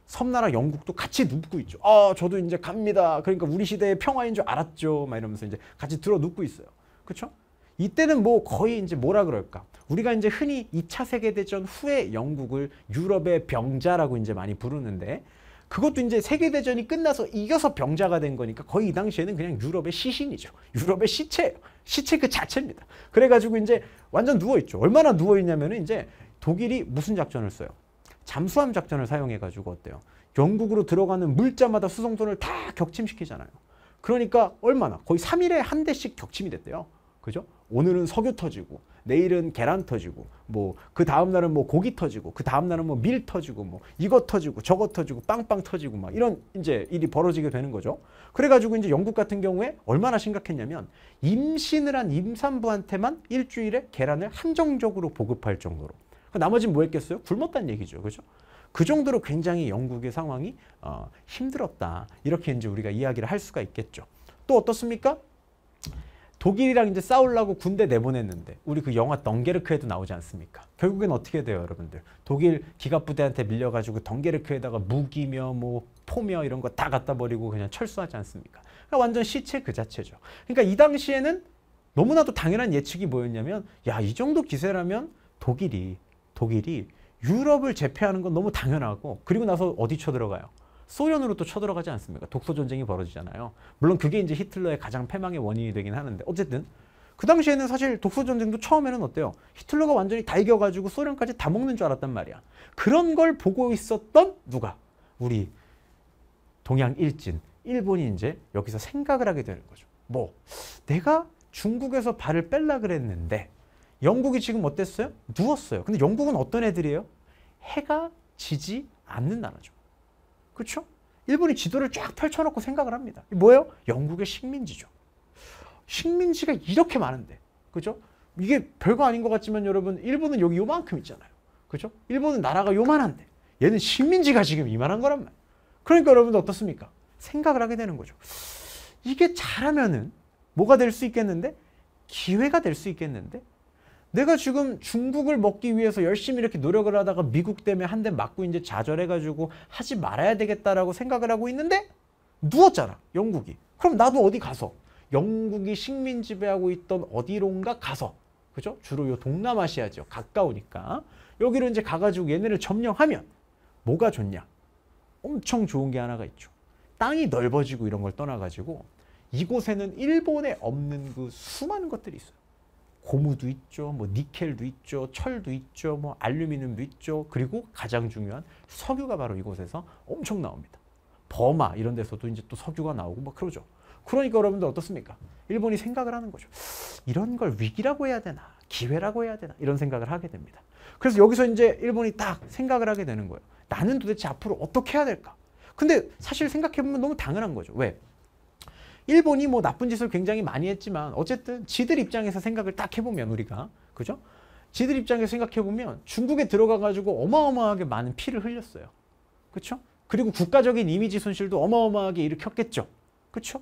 섬나라 영국도 같이 눕고 있죠. 아, 저도 이제 갑니다. 그러니까 우리 시대의 평화인 줄 알았죠. 막 이러면서 이제 같이 들어 눕고 있어요. 그렇죠? 이때는 뭐 거의 이제 뭐라 그럴까? 우리가 이제 흔히 2차 세계 대전 후에 영국을 유럽의 병자라고 이제 많이 부르는데 그것도 이제 세계 대전이 끝나서 이겨서 병자가 된 거니까 거의 이 당시에는 그냥 유럽의 시신이죠. 유럽의 시체예요. 시체 그 자체입니다. 그래 가지고 이제 완전 누워 있죠. 얼마나 누워 있냐면은 이제 독일이 무슨 작전을 써요? 잠수함 작전을 사용해가지고 어때요? 영국으로 들어가는 물자마다 수송선을 다 격침시키잖아요. 그러니까 얼마나 거의 3일에 한 대씩 격침이 됐대요. 그죠? 오늘은 석유 터지고 내일은 계란 터지고 뭐 그 다음 날은 뭐 고기 터지고 그 다음 날은 뭐 밀 터지고 뭐 이거 터지고 저거 터지고 빵빵 터지고 막 이런 이제 일이 벌어지게 되는 거죠. 그래 가지고 이제 영국 같은 경우에 얼마나 심각했냐면 임신을 한 임산부한테만 일주일에 계란을 한정적으로 보급할 정도로 그 나머지는 뭐 했겠어요? 굶었다는 얘기죠. 그죠? 그 정도로 굉장히 영국의 상황이 어, 힘들었다. 이렇게 이제 우리가 이야기를 할 수가 있겠죠. 또 어떻습니까? 독일이랑 이제 싸우려고 군대 내보냈는데 우리 그 영화 덩게르크에도 나오지 않습니까? 결국엔 어떻게 돼요, 여러분들? 독일 기갑부대한테 밀려가지고 덩게르크에다가 무기며 뭐 포며 이런 거 다 갖다 버리고 그냥 철수하지 않습니까? 그러니까 완전 시체 그 자체죠. 그러니까 이 당시에는 너무나도 당연한 예측이 뭐였냐면 야, 이 정도 기세라면 독일이 독일이 유럽을 제패하는 건 너무 당연하고 그리고 나서 어디 쳐들어가요? 소련으로 또 쳐들어가지 않습니까? 독소 전쟁이 벌어지잖아요. 물론 그게 이제 히틀러의 가장 패망의 원인이 되긴 하는데 어쨌든 그 당시에는 사실 독소 전쟁도 처음에는 어때요? 히틀러가 완전히 다 이겨가지고 소련까지 다 먹는 줄 알았단 말이야. 그런 걸 보고 있었던 누가 우리 동양 일진 일본이 이제 여기서 생각을 하게 되는 거죠. 뭐 내가 중국에서 발을 뺄라 그랬는데 영국이 지금 어땠어요? 누웠어요. 근데 영국은 어떤 애들이에요? 해가 지지 않는 나라죠. 그렇죠? 일본이 지도를 쫙 펼쳐놓고 생각을 합니다. 뭐예요? 영국의 식민지죠. 식민지가 이렇게 많은데, 그죠? 이게 별거 아닌 것 같지만 여러분, 일본은 여기 요만큼 있잖아요. 그죠? 일본은 나라가 요만한데, 얘는 식민지가 지금 이만한 거란 말이에요. 그러니까 여러분들 어떻습니까? 생각을 하게 되는 거죠. 이게 잘하면은 뭐가 될 수 있겠는데? 기회가 될 수 있겠는데? 내가 지금 중국을 먹기 위해서 열심히 이렇게 노력을 하다가 미국 때문에 한 대 맞고 이제 좌절해가지고 하지 말아야 되겠다라고 생각을 하고 있는데 누웠잖아 영국이 그럼 나도 어디 가서 영국이 식민 지배하고 있던 어디론가 가서 그죠 주로 요 동남아시아 죠 가까우니까 여기로 이제 가가지고 얘네를 점령하면 뭐가 좋냐 엄청 좋은 게 하나가 있죠 땅이 넓어지고 이런 걸 떠나가지고 이곳에는 일본에 없는 그 수많은 것들이 있어요 고무도 있죠. 뭐 니켈도 있죠. 철도 있죠. 뭐 알루미늄도 있죠. 그리고 가장 중요한 석유가 바로 이곳에서 엄청 나옵니다. 버마 이런 데서도 이제 또 석유가 나오고 막 뭐 그러죠. 그러니까 여러분들 어떻습니까? 일본이 생각을 하는 거죠. 이런 걸 위기라고 해야 되나? 기회라고 해야 되나? 이런 생각을 하게 됩니다. 그래서 여기서 이제 일본이 딱 생각을 하게 되는 거예요. 나는 도대체 앞으로 어떻게 해야 될까? 근데 사실 생각해보면 너무 당연한 거죠. 왜? 일본이 뭐 나쁜 짓을 굉장히 많이 했지만 어쨌든 지들 입장에서 생각을 딱 해보면 우리가 그죠? 지들 입장에서 생각해보면 중국에 들어가가지고 어마어마하게 많은 피를 흘렸어요. 그쵸 그리고 국가적인 이미지 손실도 어마어마하게 일으켰겠죠. 그쵸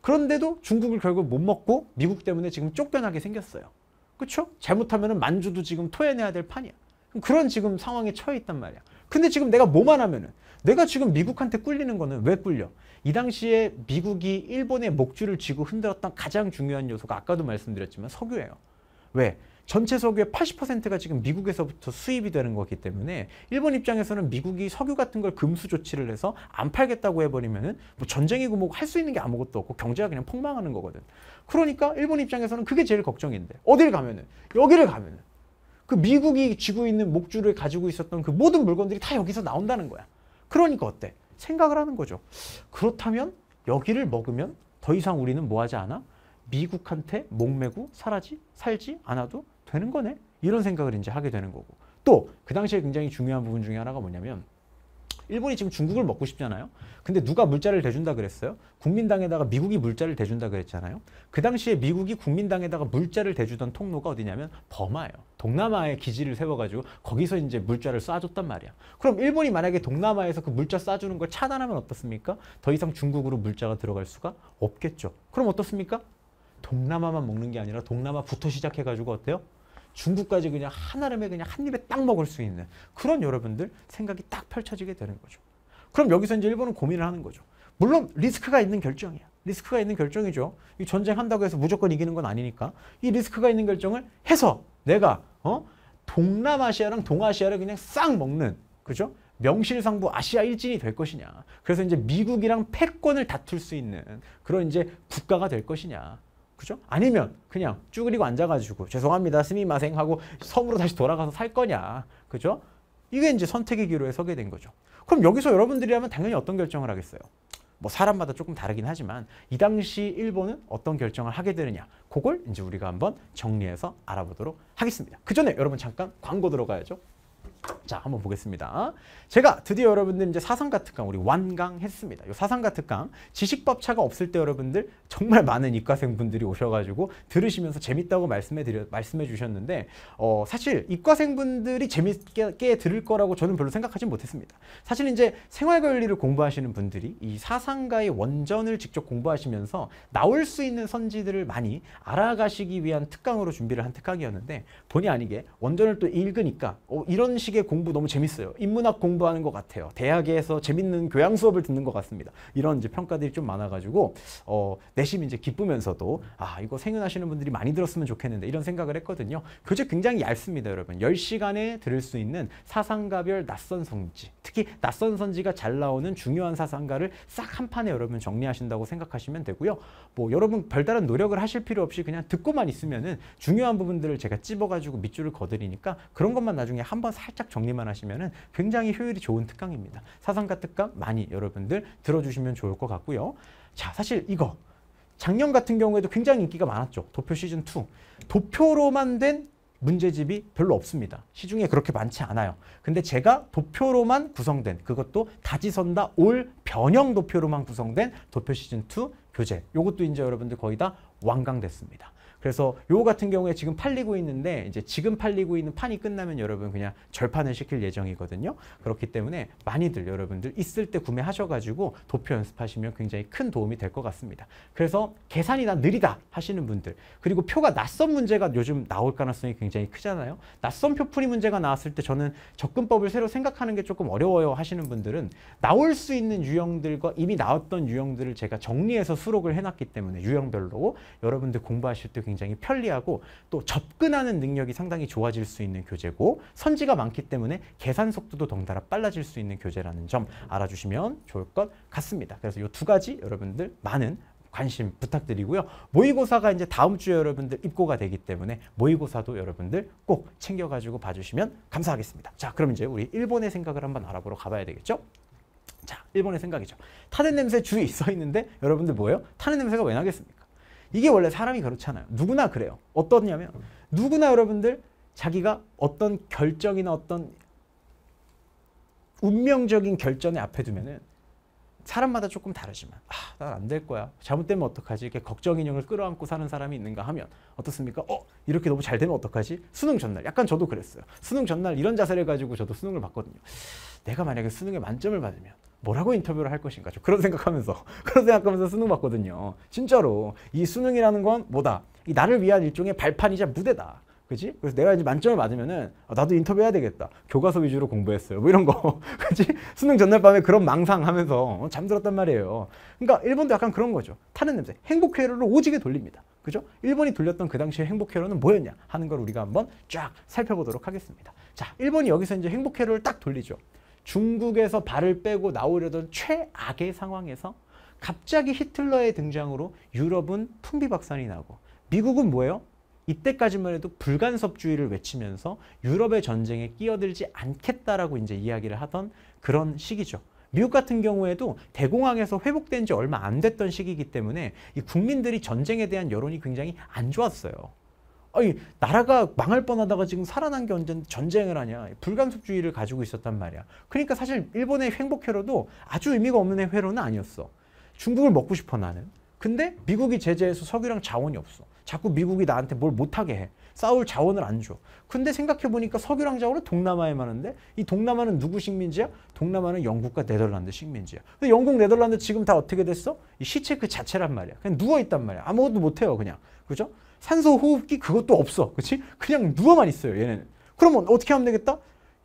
그런데도 중국을 결국 못 먹고 미국 때문에 지금 쫓겨나게 생겼어요. 그쵸 잘못하면 만주도 지금 토해내야 될 판이야. 그런 지금 상황에 처해 있단 말이야. 근데 지금 내가 뭐만 하면은 내가 지금 미국한테 꿀리는 거는 왜 꿀려? 이 당시에 미국이 일본의 목줄을 쥐고 흔들었던 가장 중요한 요소가 아까도 말씀드렸지만 석유예요. 왜? 전체 석유의 80%가 지금 미국에서부터 수입이 되는 거기 때문에 일본 입장에서는 미국이 석유 같은 걸 금수 조치를 해서 안 팔겠다고 해버리면은 뭐 전쟁이고 뭐할수 있는 게 아무것도 없고 경제가 그냥 폭망하는 거거든. 그러니까 일본 입장에서는 그게 제일 걱정인데 어딜 가면은 여기를 가면은 그 미국이 쥐고 있는 목줄을 가지고 있었던 그 모든 물건들이 다 여기서 나온다는 거야. 그러니까 어때? 생각을 하는 거죠. 그렇다면 여기를 먹으면 더 이상 우리는 뭐 하지 않아? 미국한테 목매고 살아지 살지 않아도 되는 거네. 이런 생각을 이제 하게 되는 거고. 또 그 당시에 굉장히 중요한 부분 중에 하나가 뭐냐면 일본이 지금 중국을 먹고 싶잖아요. 근데 누가 물자를 대준다 그랬어요? 국민당에다가 미국이 물자를 대준다 그랬잖아요. 그 당시에 미국이 국민당에다가 물자를 대주던 통로가 어디냐면 버마예요. 동남아에 기지를 세워가지고 거기서 이제 물자를 쏴줬단 말이야. 그럼 일본이 만약에 동남아에서 그 물자 쏴주는 걸 차단하면 어떻습니까? 더 이상 중국으로 물자가 들어갈 수가 없겠죠. 그럼 어떻습니까? 동남아만 먹는 게 아니라 동남아부터 시작해가지고 어때요? 중국까지 그냥 한아름에 그냥 한 입에 딱 먹을 수 있는 그런 여러분들 생각이 딱 펼쳐지게 되는 거죠. 그럼 여기서 이제 일본은 고민을 하는 거죠. 물론 리스크가 있는 결정이야. 리스크가 있는 결정이죠. 이 전쟁한다고 해서 무조건 이기는 건 아니니까. 이 리스크가 있는 결정을 해서 내가 어? 동남아시아랑 동아시아를 그냥 싹 먹는 그죠? 명실상부 아시아 일진이 될 것이냐. 그래서 이제 미국이랑 패권을 다툴 수 있는 그런 이제 국가가 될 것이냐. 그죠? 아니면 그냥 쭈그리고 앉아가지고 죄송합니다 스미마생 하고 섬으로 다시 돌아가서 살 거냐 그죠? 이게 이제 선택의 기로에 서게 된 거죠. 그럼 여기서 여러분들이라면 당연히 어떤 결정을 하겠어요? 뭐 사람마다 조금 다르긴 하지만 이 당시 일본은 어떤 결정을 하게 되느냐 그걸 이제 우리가 한번 정리해서 알아보도록 하겠습니다. 그 전에 여러분 잠깐 광고 들어가야죠. 자 한번 보겠습니다. 제가 드디어 여러분들 이제 사상가 특강 우리 완강했습니다. 이 사상가 특강 지식법 차가 없을 때 여러분들 정말 많은 이과생 분들이 오셔가지고 들으시면서 재밌다고 말씀해 드려 말씀해 주셨는데 어 사실 이과생 분들이 재밌게 들을 거라고 저는 별로 생각하지 못했습니다. 사실 이제 생활 관리를 공부하시는 분들이 이 사상가의 원전을 직접 공부하시면서 나올 수 있는 선지들을 많이 알아가시기 위한 특강으로 준비를 한 특강이었는데 본의 아니게 원전을 또 읽으니까 어, 이런 식 식의 공부 너무 재밌어요. 인문학 공부하는 것 같아요. 대학에서 재밌는 교양 수업을 듣는 것 같습니다. 이런 이제 평가들이 좀 많아가지고 어, 내심 이제 기쁘면서도 아 이거 생윤하시는 분들이 많이 들었으면 좋겠는데 이런 생각을 했거든요. 교재 굉장히 얇습니다, 여러분. 10시간에 들을 수 있는 사상가별 낯선 성지, 특히 낯선 선지가 잘 나오는 중요한 사상가를 싹 한 판에 여러분 정리하신다고 생각하시면 되고요. 뭐 여러분 별다른 노력을 하실 필요 없이 그냥 듣고만 있으면은 중요한 부분들을 제가 찝어가지고 밑줄을 거드리니까 그런 것만 나중에 한번 살짝 살짝 정리만 하시면은 굉장히 효율이 좋은 특강입니다. 사상가 특강 많이 여러분들 들어주시면 좋을 것 같고요. 자, 사실 이거 작년 같은 경우에도 굉장히 인기가 많았죠. 도표 시즌 2. 도표로만 된 문제집이 별로 없습니다. 시중에 그렇게 많지 않아요. 근데 제가 도표로만 구성된 그것도 다지선다 올 변형 도표로만 구성된 도표 시즌 2 교재. 요것도 이제 여러분들 거의 다 완강됐습니다. 그래서 요 같은 경우에 지금 팔리고 있는데 이제 지금 팔리고 있는 판이 끝나면 여러분 그냥 절판을 시킬 예정이거든요. 그렇기 때문에 많이들 여러분들 있을 때 구매하셔가지고 도표 연습하시면 굉장히 큰 도움이 될 것 같습니다. 그래서 계산이 나 느리다 하시는 분들 그리고 표가 낯선 문제가 요즘 나올 가능성이 굉장히 크잖아요. 낯선 표풀이 문제가 나왔을 때 저는 접근법을 새로 생각하는 게 조금 어려워요 하시는 분들은 나올 수 있는 유형들과 이미 나왔던 유형들을 제가 정리해서 수록을 해놨기 때문에 유형별로 여러분들 공부하실 때 굉장히 편리하고 또 접근하는 능력이 상당히 좋아질 수 있는 교재고 선지가 많기 때문에 계산 속도도 덩달아 빨라질 수 있는 교재라는 점 알아주시면 좋을 것 같습니다. 그래서 이 두 가지 여러분들 많은 관심 부탁드리고요. 모의고사가 이제 다음 주에 여러분들 입고가 되기 때문에 모의고사도 여러분들 꼭 챙겨가지고 봐주시면 감사하겠습니다. 자, 그럼 이제 우리 일본의 생각을 한번 알아보러 가봐야 되겠죠? 자, 일본의 생각이죠. 타는 냄새 주의 써 있는데 여러분들 뭐예요? 타는 냄새가 왜 나겠습니까? 이게 원래 사람이 그렇잖아요. 누구나 그래요. 어떠냐면 누구나 여러분들 자기가 어떤 결정이나 어떤 운명적인 결정에 앞에 두면은 사람마다 조금 다르지만 아, 난 안 될 거야. 잘못되면 어떡하지? 이렇게 걱정 인형을 끌어안고 사는 사람이 있는가 하면 어떻습니까? 어, 이렇게 너무 잘 되면 어떡하지? 수능 전날 약간 저도 그랬어요. 수능 전날 이런 자세를 가지고 저도 수능을 봤거든요. 내가 만약에 수능에 만점을 받으면 뭐라고 인터뷰를 할 것인가 좀 그런 생각하면서 그런 생각하면서 수능 봤거든요. 진짜로 이 수능이라는 건 뭐다? 이 나를 위한 일종의 발판이자 무대다. 그지? 그래서 내가 이제 만점을 맞으면은 아, 나도 인터뷰해야 되겠다. 교과서 위주로 공부했어요. 뭐 이런 거. 그지? 수능 전날 밤에 그런 망상하면서 어, 잠들었단 말이에요. 그러니까 일본도 약간 그런 거죠. 타는 냄새. 행복회로를 오지게 돌립니다. 그죠? 일본이 돌렸던 그 당시의 행복회로는 뭐였냐 하는 걸 우리가 한번 쫙 살펴보도록 하겠습니다. 자, 일본이 여기서 이제 행복회로를 딱 돌리죠. 중국에서 발을 빼고 나오려던 최악의 상황에서 갑자기 히틀러의 등장으로 유럽은 풍비박산이 나고 미국은 뭐예요? 이때까지만 해도 불간섭주의를 외치면서 유럽의 전쟁에 끼어들지 않겠다라고 이제 이야기를 하던 그런 시기죠. 미국 같은 경우에도 대공황에서 회복된 지 얼마 안 됐던 시기이기 때문에 이 국민들이 전쟁에 대한 여론이 굉장히 안 좋았어요. 아니, 나라가 망할 뻔하다가 지금 살아난 게 언젠 전쟁을 하냐 불간속주의를 가지고 있었단 말이야. 그러니까 사실 일본의 횡복회로도 아주 의미가 없는 회로는 아니었어. 중국을 먹고 싶어 나는. 근데 미국이 제재해서 석유랑 자원이 없어. 자꾸 미국이 나한테 뭘 못하게 해. 싸울 자원을 안 줘. 근데 생각해보니까 석유랑 자원은 동남아에 많은데 이 동남아는 누구 식민지야? 동남아는 영국과 네덜란드 식민지야. 근데 영국, 네덜란드 지금 다 어떻게 됐어? 이 시체 그 자체란 말이야. 그냥 누워있단 말이야. 아무것도 못해요 그냥. 그죠? 산소 호흡기 그것도 없어. 그렇지? 그냥 누워만 있어요, 얘는. 그러면 어떻게 하면 되겠다?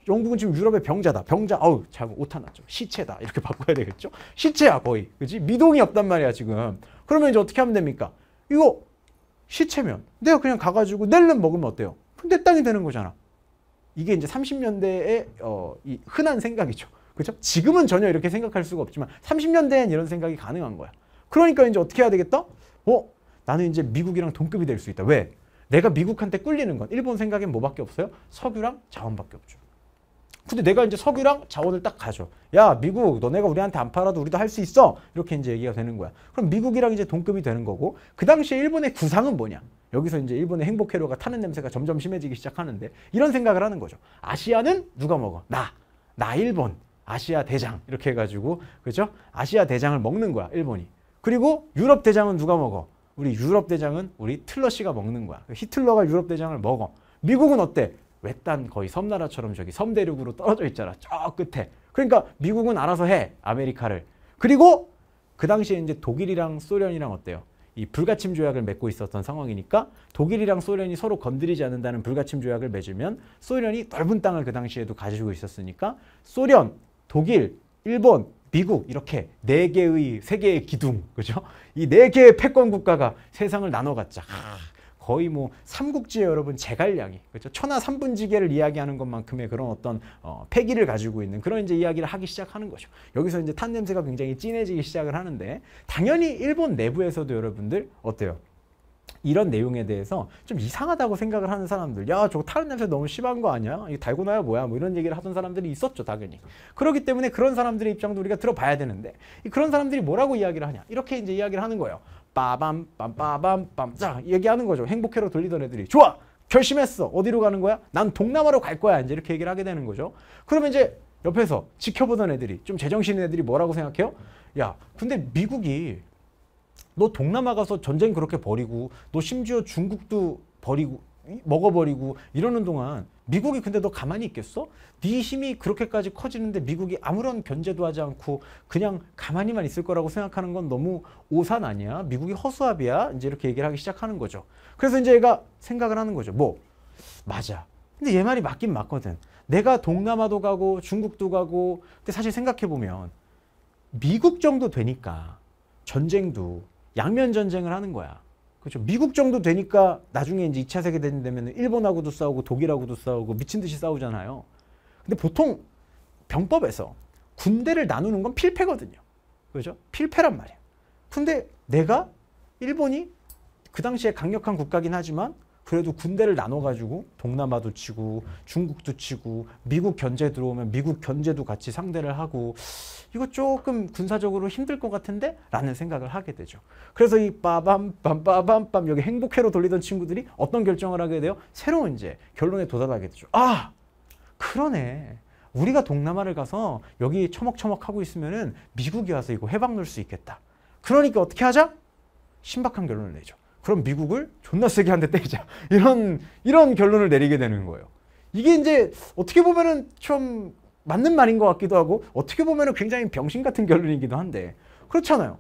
영국은 지금 유럽의 병자다. 병자, 아우 잘못 오타났죠. 시체다. 이렇게 바꿔야 되겠죠? 시체야, 거의. 그지 미동이 없단 말이야, 지금. 그러면 이제 어떻게 하면 됩니까? 이거 시체면 내가 그냥 가가지고 낼름 먹으면 어때요? 근데 땅이 되는 거잖아. 이게 이제 30년대의 어, 이 흔한 생각이죠. 그죠? 지금은 전혀 이렇게 생각할 수가 없지만 30년대엔 이런 생각이 가능한 거야. 그러니까 이제 어떻게 해야 되겠다? 어? 나는 이제 미국이랑 동급이 될 수 있다. 왜? 내가 미국한테 꿀리는 건 일본 생각엔 뭐밖에 없어요? 석유랑 자원밖에 없죠. 근데 내가 이제 석유랑 자원을 딱 가져. 야, 미국, 너네가 우리한테 안 팔아도 우리도 할 수 있어. 이렇게 이제 얘기가 되는 거야. 그럼 미국이랑 이제 동급이 되는 거고, 그 당시에 일본의 구상은 뭐냐? 여기서 이제 일본의 행복회로가 타는 냄새가 점점 심해지기 시작하는데, 이런 생각을 하는 거죠. 아시아는 누가 먹어? 나. 나 일본. 아시아 대장. 이렇게 해가지고, 그죠? 아시아 대장을 먹는 거야, 일본이. 그리고 유럽 대장은 누가 먹어? 우리 유럽 대장은 우리 틀러씨가 먹는 거야. 히틀러가 유럽 대장을 먹어. 미국은 어때? 외딴 거의 섬나라처럼 저기 섬대륙으로 떨어져 있잖아. 저 끝에. 그러니까 미국은 알아서 해. 아메리카를. 그리고 그 당시에 이제 독일이랑 소련이랑 어때요? 이 불가침 조약을 맺고 있었던 상황이니까 독일이랑 소련이 서로 건드리지 않는다는 불가침 조약을 맺으면 소련이 넓은 땅을 그 당시에도 가지고 있었으니까 소련, 독일, 일본 미국 이렇게 네 개의 세계의 기둥 그죠? 이 네 개의 패권 국가가 세상을 나눠갖자 거의 뭐 삼국지에 여러분 제갈량이 그죠? 천하 삼분지계를 이야기하는 것만큼의 그런 어떤 어, 패기를 가지고 있는 그런 이제 이야기를 하기 시작하는 거죠. 여기서 이제 탄 냄새가 굉장히 진해지기 시작을 하는데 당연히 일본 내부에서도 여러분들 어때요? 이런 내용에 대해서 좀 이상하다고 생각을 하는 사람들 야 저거 타는 냄새 너무 심한 거 아니야? 이거 달고나야 뭐야? 뭐 이런 얘기를 하던 사람들이 있었죠 당연히 그렇기 때문에 그런 사람들의 입장도 우리가 들어봐야 되는데 그런 사람들이 뭐라고 이야기를 하냐 이렇게 이제 이야기를 하는 거예요 빠밤 빰빠밤 빰짝 얘기하는 거죠 행복회로 돌리던 애들이 좋아 결심했어 어디로 가는 거야? 난 동남아로 갈 거야 이제 이렇게 얘기를 하게 되는 거죠 그러면 이제 옆에서 지켜보던 애들이 좀 제정신인 애들이 뭐라고 생각해요? 야 근데 미국이 너 동남아 가서 전쟁 그렇게 버리고너 심지어 중국도 버리고 먹어버리고 이러는 동안 미국이 근데 너 가만히 있겠어? 네 힘이 그렇게까지 커지는데 미국이 아무런 견제도 하지 않고 그냥 가만히만 있을 거라고 생각하는 건 너무 오산 아니야? 미국이 허수아비야? 이제 이렇게 얘기를 하기 시작하는 거죠. 그래서 이제 얘가 생각을 하는 거죠. 뭐 맞아. 근데 얘 말이 맞긴 맞거든. 내가 동남아도 가고 중국도 가고 근데 사실 생각해 보면 미국 정도 되니까 전쟁도 양면 전쟁을 하는 거야. 그렇죠. 미국 정도 되니까 나중에 이제 2차 세계 대전 되면 일본하고도 싸우고 독일하고도 싸우고 미친 듯이 싸우잖아요. 근데 보통 병법에서 군대를 나누는 건 필패거든요. 그죠? 필패란 말이야. 근데 내가 일본이 그 당시에 강력한 국가긴 하지만 그래도 군대를 나눠가지고 동남아도 치고 중국도 치고 미국 견제 들어오면 미국 견제도 같이 상대를 하고 이거 조금 군사적으로 힘들 것 같은데? 라는 생각을 하게 되죠. 그래서 이 빠밤 빰 빠밤 빰 여기 행복회로 돌리던 친구들이 어떤 결정을 하게 돼요? 새로운 이제 결론에 도달하게 되죠. 아! 그러네. 우리가 동남아를 가서 여기 처먹처먹 하고 있으면 미국이 와서 이거 해방 놓을 수 있겠다. 그러니까 어떻게 하자? 신박한 결론을 내죠. 그럼 미국을 존나 세게 한 대 때리자. 이런 이런 결론을 내리게 되는 거예요. 이게 이제 어떻게 보면은 좀 맞는 말인 것 같기도 하고 어떻게 보면은 굉장히 병신 같은 결론이기도 한데 그렇잖아요.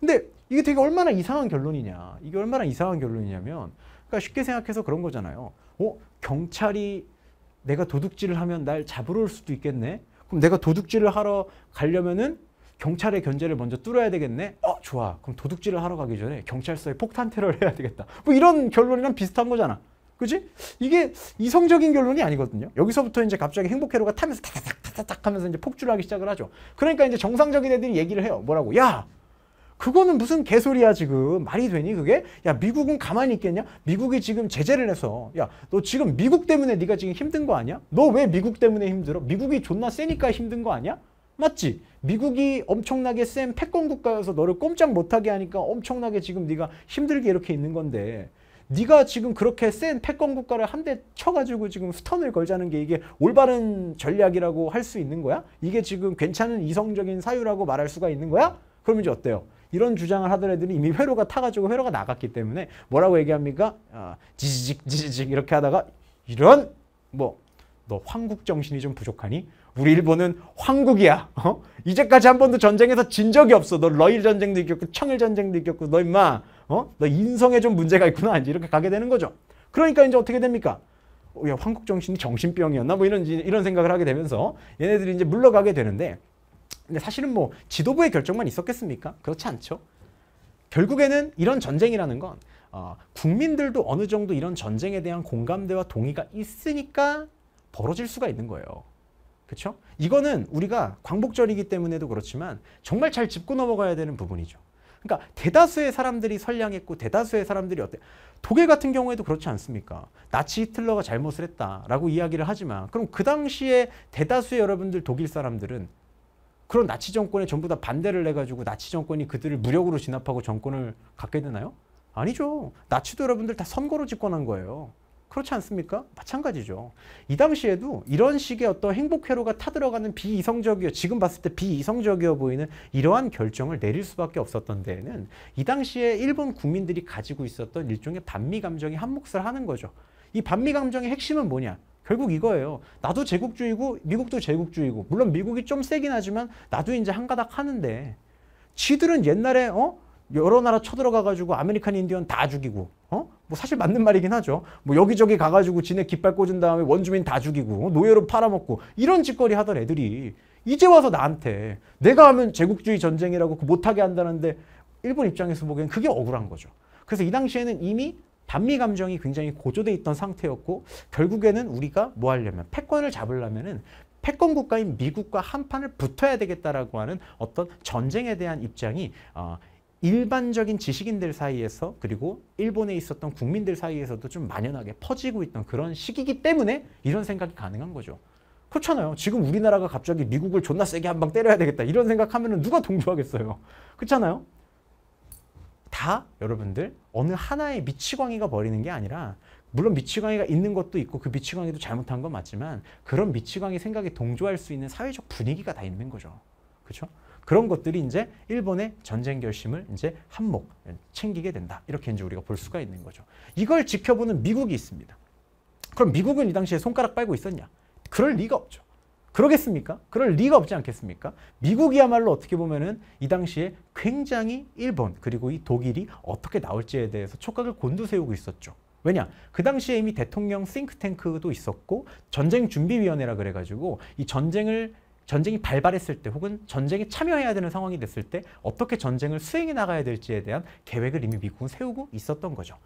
근데 이게 되게 얼마나 이상한 결론이냐. 이게 얼마나 이상한 결론이냐면 그러니까 쉽게 생각해서 그런 거잖아요. 어, 경찰이 내가 도둑질을 하면 날 잡으러 올 수도 있겠네. 그럼 내가 도둑질을 하러 가려면은 경찰의 견제를 먼저 뚫어야 되겠네? 어, 좋아. 그럼 도둑질을 하러 가기 전에 경찰서에 폭탄 테러를 해야 되겠다. 뭐 이런 결론이랑 비슷한 거잖아. 그지? 이게 이성적인 결론이 아니거든요. 여기서부터 이제 갑자기 행복회로가 타면서 타타타타탁 하면서 이제 폭주를 하기 시작을 하죠. 그러니까 이제 정상적인 애들이 얘기를 해요. 뭐라고? 야! 그거는 무슨 개소리야 지금 말이 되니 그게 야 미국은 가만히 있겠냐 미국이 지금 제재를 해서 야너 지금 미국 때문에 네가 지금 힘든 거 아니야 너 왜 미국 때문에 힘들어 미국이 존나 세니까 힘든 거 아니야 맞지? 미국이 엄청나게 센 패권 국가여서 너를 꼼짝 못하게 하니까 엄청나게 지금 네가 힘들게 이렇게 있는 건데 네가 지금 그렇게 센 패권 국가를 한 대 쳐가지고 지금 스턴을 걸자는 게 이게 올바른 전략이라고 할 수 있는 거야? 이게 지금 괜찮은 이성적인 사유라고 말할 수가 있는 거야? 그럼 이제 어때요? 이런 주장을 하던 애들이 이미 회로가 타가지고 회로가 나갔기 때문에 뭐라고 얘기합니까? 아, 지지직 지지직 이렇게 하다가 이런 뭐 너 황국 정신이 좀 부족하니? 우리 일본은 황국이야. 어? 이제까지 한 번도 전쟁에서 진 적이 없어. 너 러일 전쟁도 이겼고 청일 전쟁도 이겼고 너 임마 어? 너 인성에 좀 문제가 있구나. 이제 이렇게 가게 되는 거죠. 그러니까 이제 어떻게 됩니까? 어, 야, 황국 정신이 정신병이었나? 뭐 이런 이런 생각을 하게 되면서 얘네들이 이제 물러가게 되는데 근데 사실은 뭐 지도부의 결정만 있었겠습니까? 그렇지 않죠. 결국에는 이런 전쟁이라는 건 어, 국민들도 어느 정도 이런 전쟁에 대한 공감대와 동의가 있으니까 벌어질 수가 있는 거예요. 그렇죠? 이거는 우리가 광복절이기 때문에도 그렇지만 정말 잘 짚고 넘어가야 되는 부분이죠. 그러니까 대다수의 사람들이 선량했고 대다수의 사람들이 어때? 독일 같은 경우에도 그렇지 않습니까? 나치 히틀러가 잘못을 했다라고 이야기를 하지만 그럼 그 당시에 대다수의 여러분들 독일 사람들은 그런 나치 정권에 전부 다 반대를 해가지고 나치 정권이 그들을 무력으로 진압하고 정권을 갖게 되나요? 아니죠. 나치도 여러분들 다 선거로 집권한 거예요. 그렇지 않습니까? 마찬가지죠. 이 당시에도 이런 식의 어떤 행복회로가 타들어가는 비이성적이어 지금 봤을 때 비이성적이어 보이는 이러한 결정을 내릴 수밖에 없었던 데에는 이 당시에 일본 국민들이 가지고 있었던 일종의 반미 감정이 한몫을 하는 거죠. 이 반미 감정의 핵심은 뭐냐? 결국 이거예요. 나도 제국주의고 미국도 제국주의고 물론 미국이 좀 세긴 하지만 나도 이제 한가닥 하는데 지들은 옛날에 어? 여러 나라 쳐들어가가지고 아메리칸 인디언 다 죽이고, 어? 뭐 사실 맞는 말이긴 하죠. 뭐 여기저기 가가지고 지네 깃발 꽂은 다음에 원주민 다 죽이고, 노예로 팔아먹고, 이런 짓거리 하던 애들이 이제 와서 나한테 내가 하면 제국주의 전쟁이라고 그 못하게 한다는데 일본 입장에서 보기엔 그게 억울한 거죠. 그래서 이 당시에는 이미 반미 감정이 굉장히 고조돼 있던 상태였고 결국에는 우리가 뭐 하려면 패권을 잡으려면은 패권 국가인 미국과 한판을 붙어야 되겠다라고 하는 어떤 전쟁에 대한 입장이 어, 일반적인 지식인들 사이에서 그리고 일본에 있었던 국민들 사이에서도 좀 만연하게 퍼지고 있던 그런 시기이기 때문에 이런 생각이 가능한 거죠. 그렇잖아요. 지금 우리나라가 갑자기 미국을 존나 세게 한 방 때려야 되겠다 이런 생각하면 누가 동조하겠어요. 그렇잖아요. 다 여러분들 어느 하나의 미치광이가 버리는 게 아니라 물론 미치광이가 있는 것도 있고 그 미치광이도 잘못한 건 맞지만 그런 미치광이 생각에 동조할 수 있는 사회적 분위기가 다 있는 거죠. 그렇죠? 그런 것들이 이제 일본의 전쟁 결심을 이제 한몫 챙기게 된다. 이렇게 이제 우리가 볼 수가 있는 거죠. 이걸 지켜보는 미국이 있습니다. 그럼 미국은 이 당시에 손가락 빨고 있었냐? 그럴 리가 없죠. 그러겠습니까? 그럴 리가 없지 않겠습니까? 미국이야말로 어떻게 보면은 이 당시에 굉장히 일본 그리고 이 독일이 어떻게 나올지에 대해서 촉각을 곤두세우고 있었죠. 왜냐? 그 당시에 이미 대통령 싱크탱크도 있었고 전쟁 준비위원회라 그래가지고 이 전쟁을 전쟁이 발발했을 때 혹은 전쟁에 참여해야 되는 상황이 됐을 때 어떻게 전쟁을 수행해 나가야 될지에 대한 계획을 이미 미국은 세우고 있었던 거죠.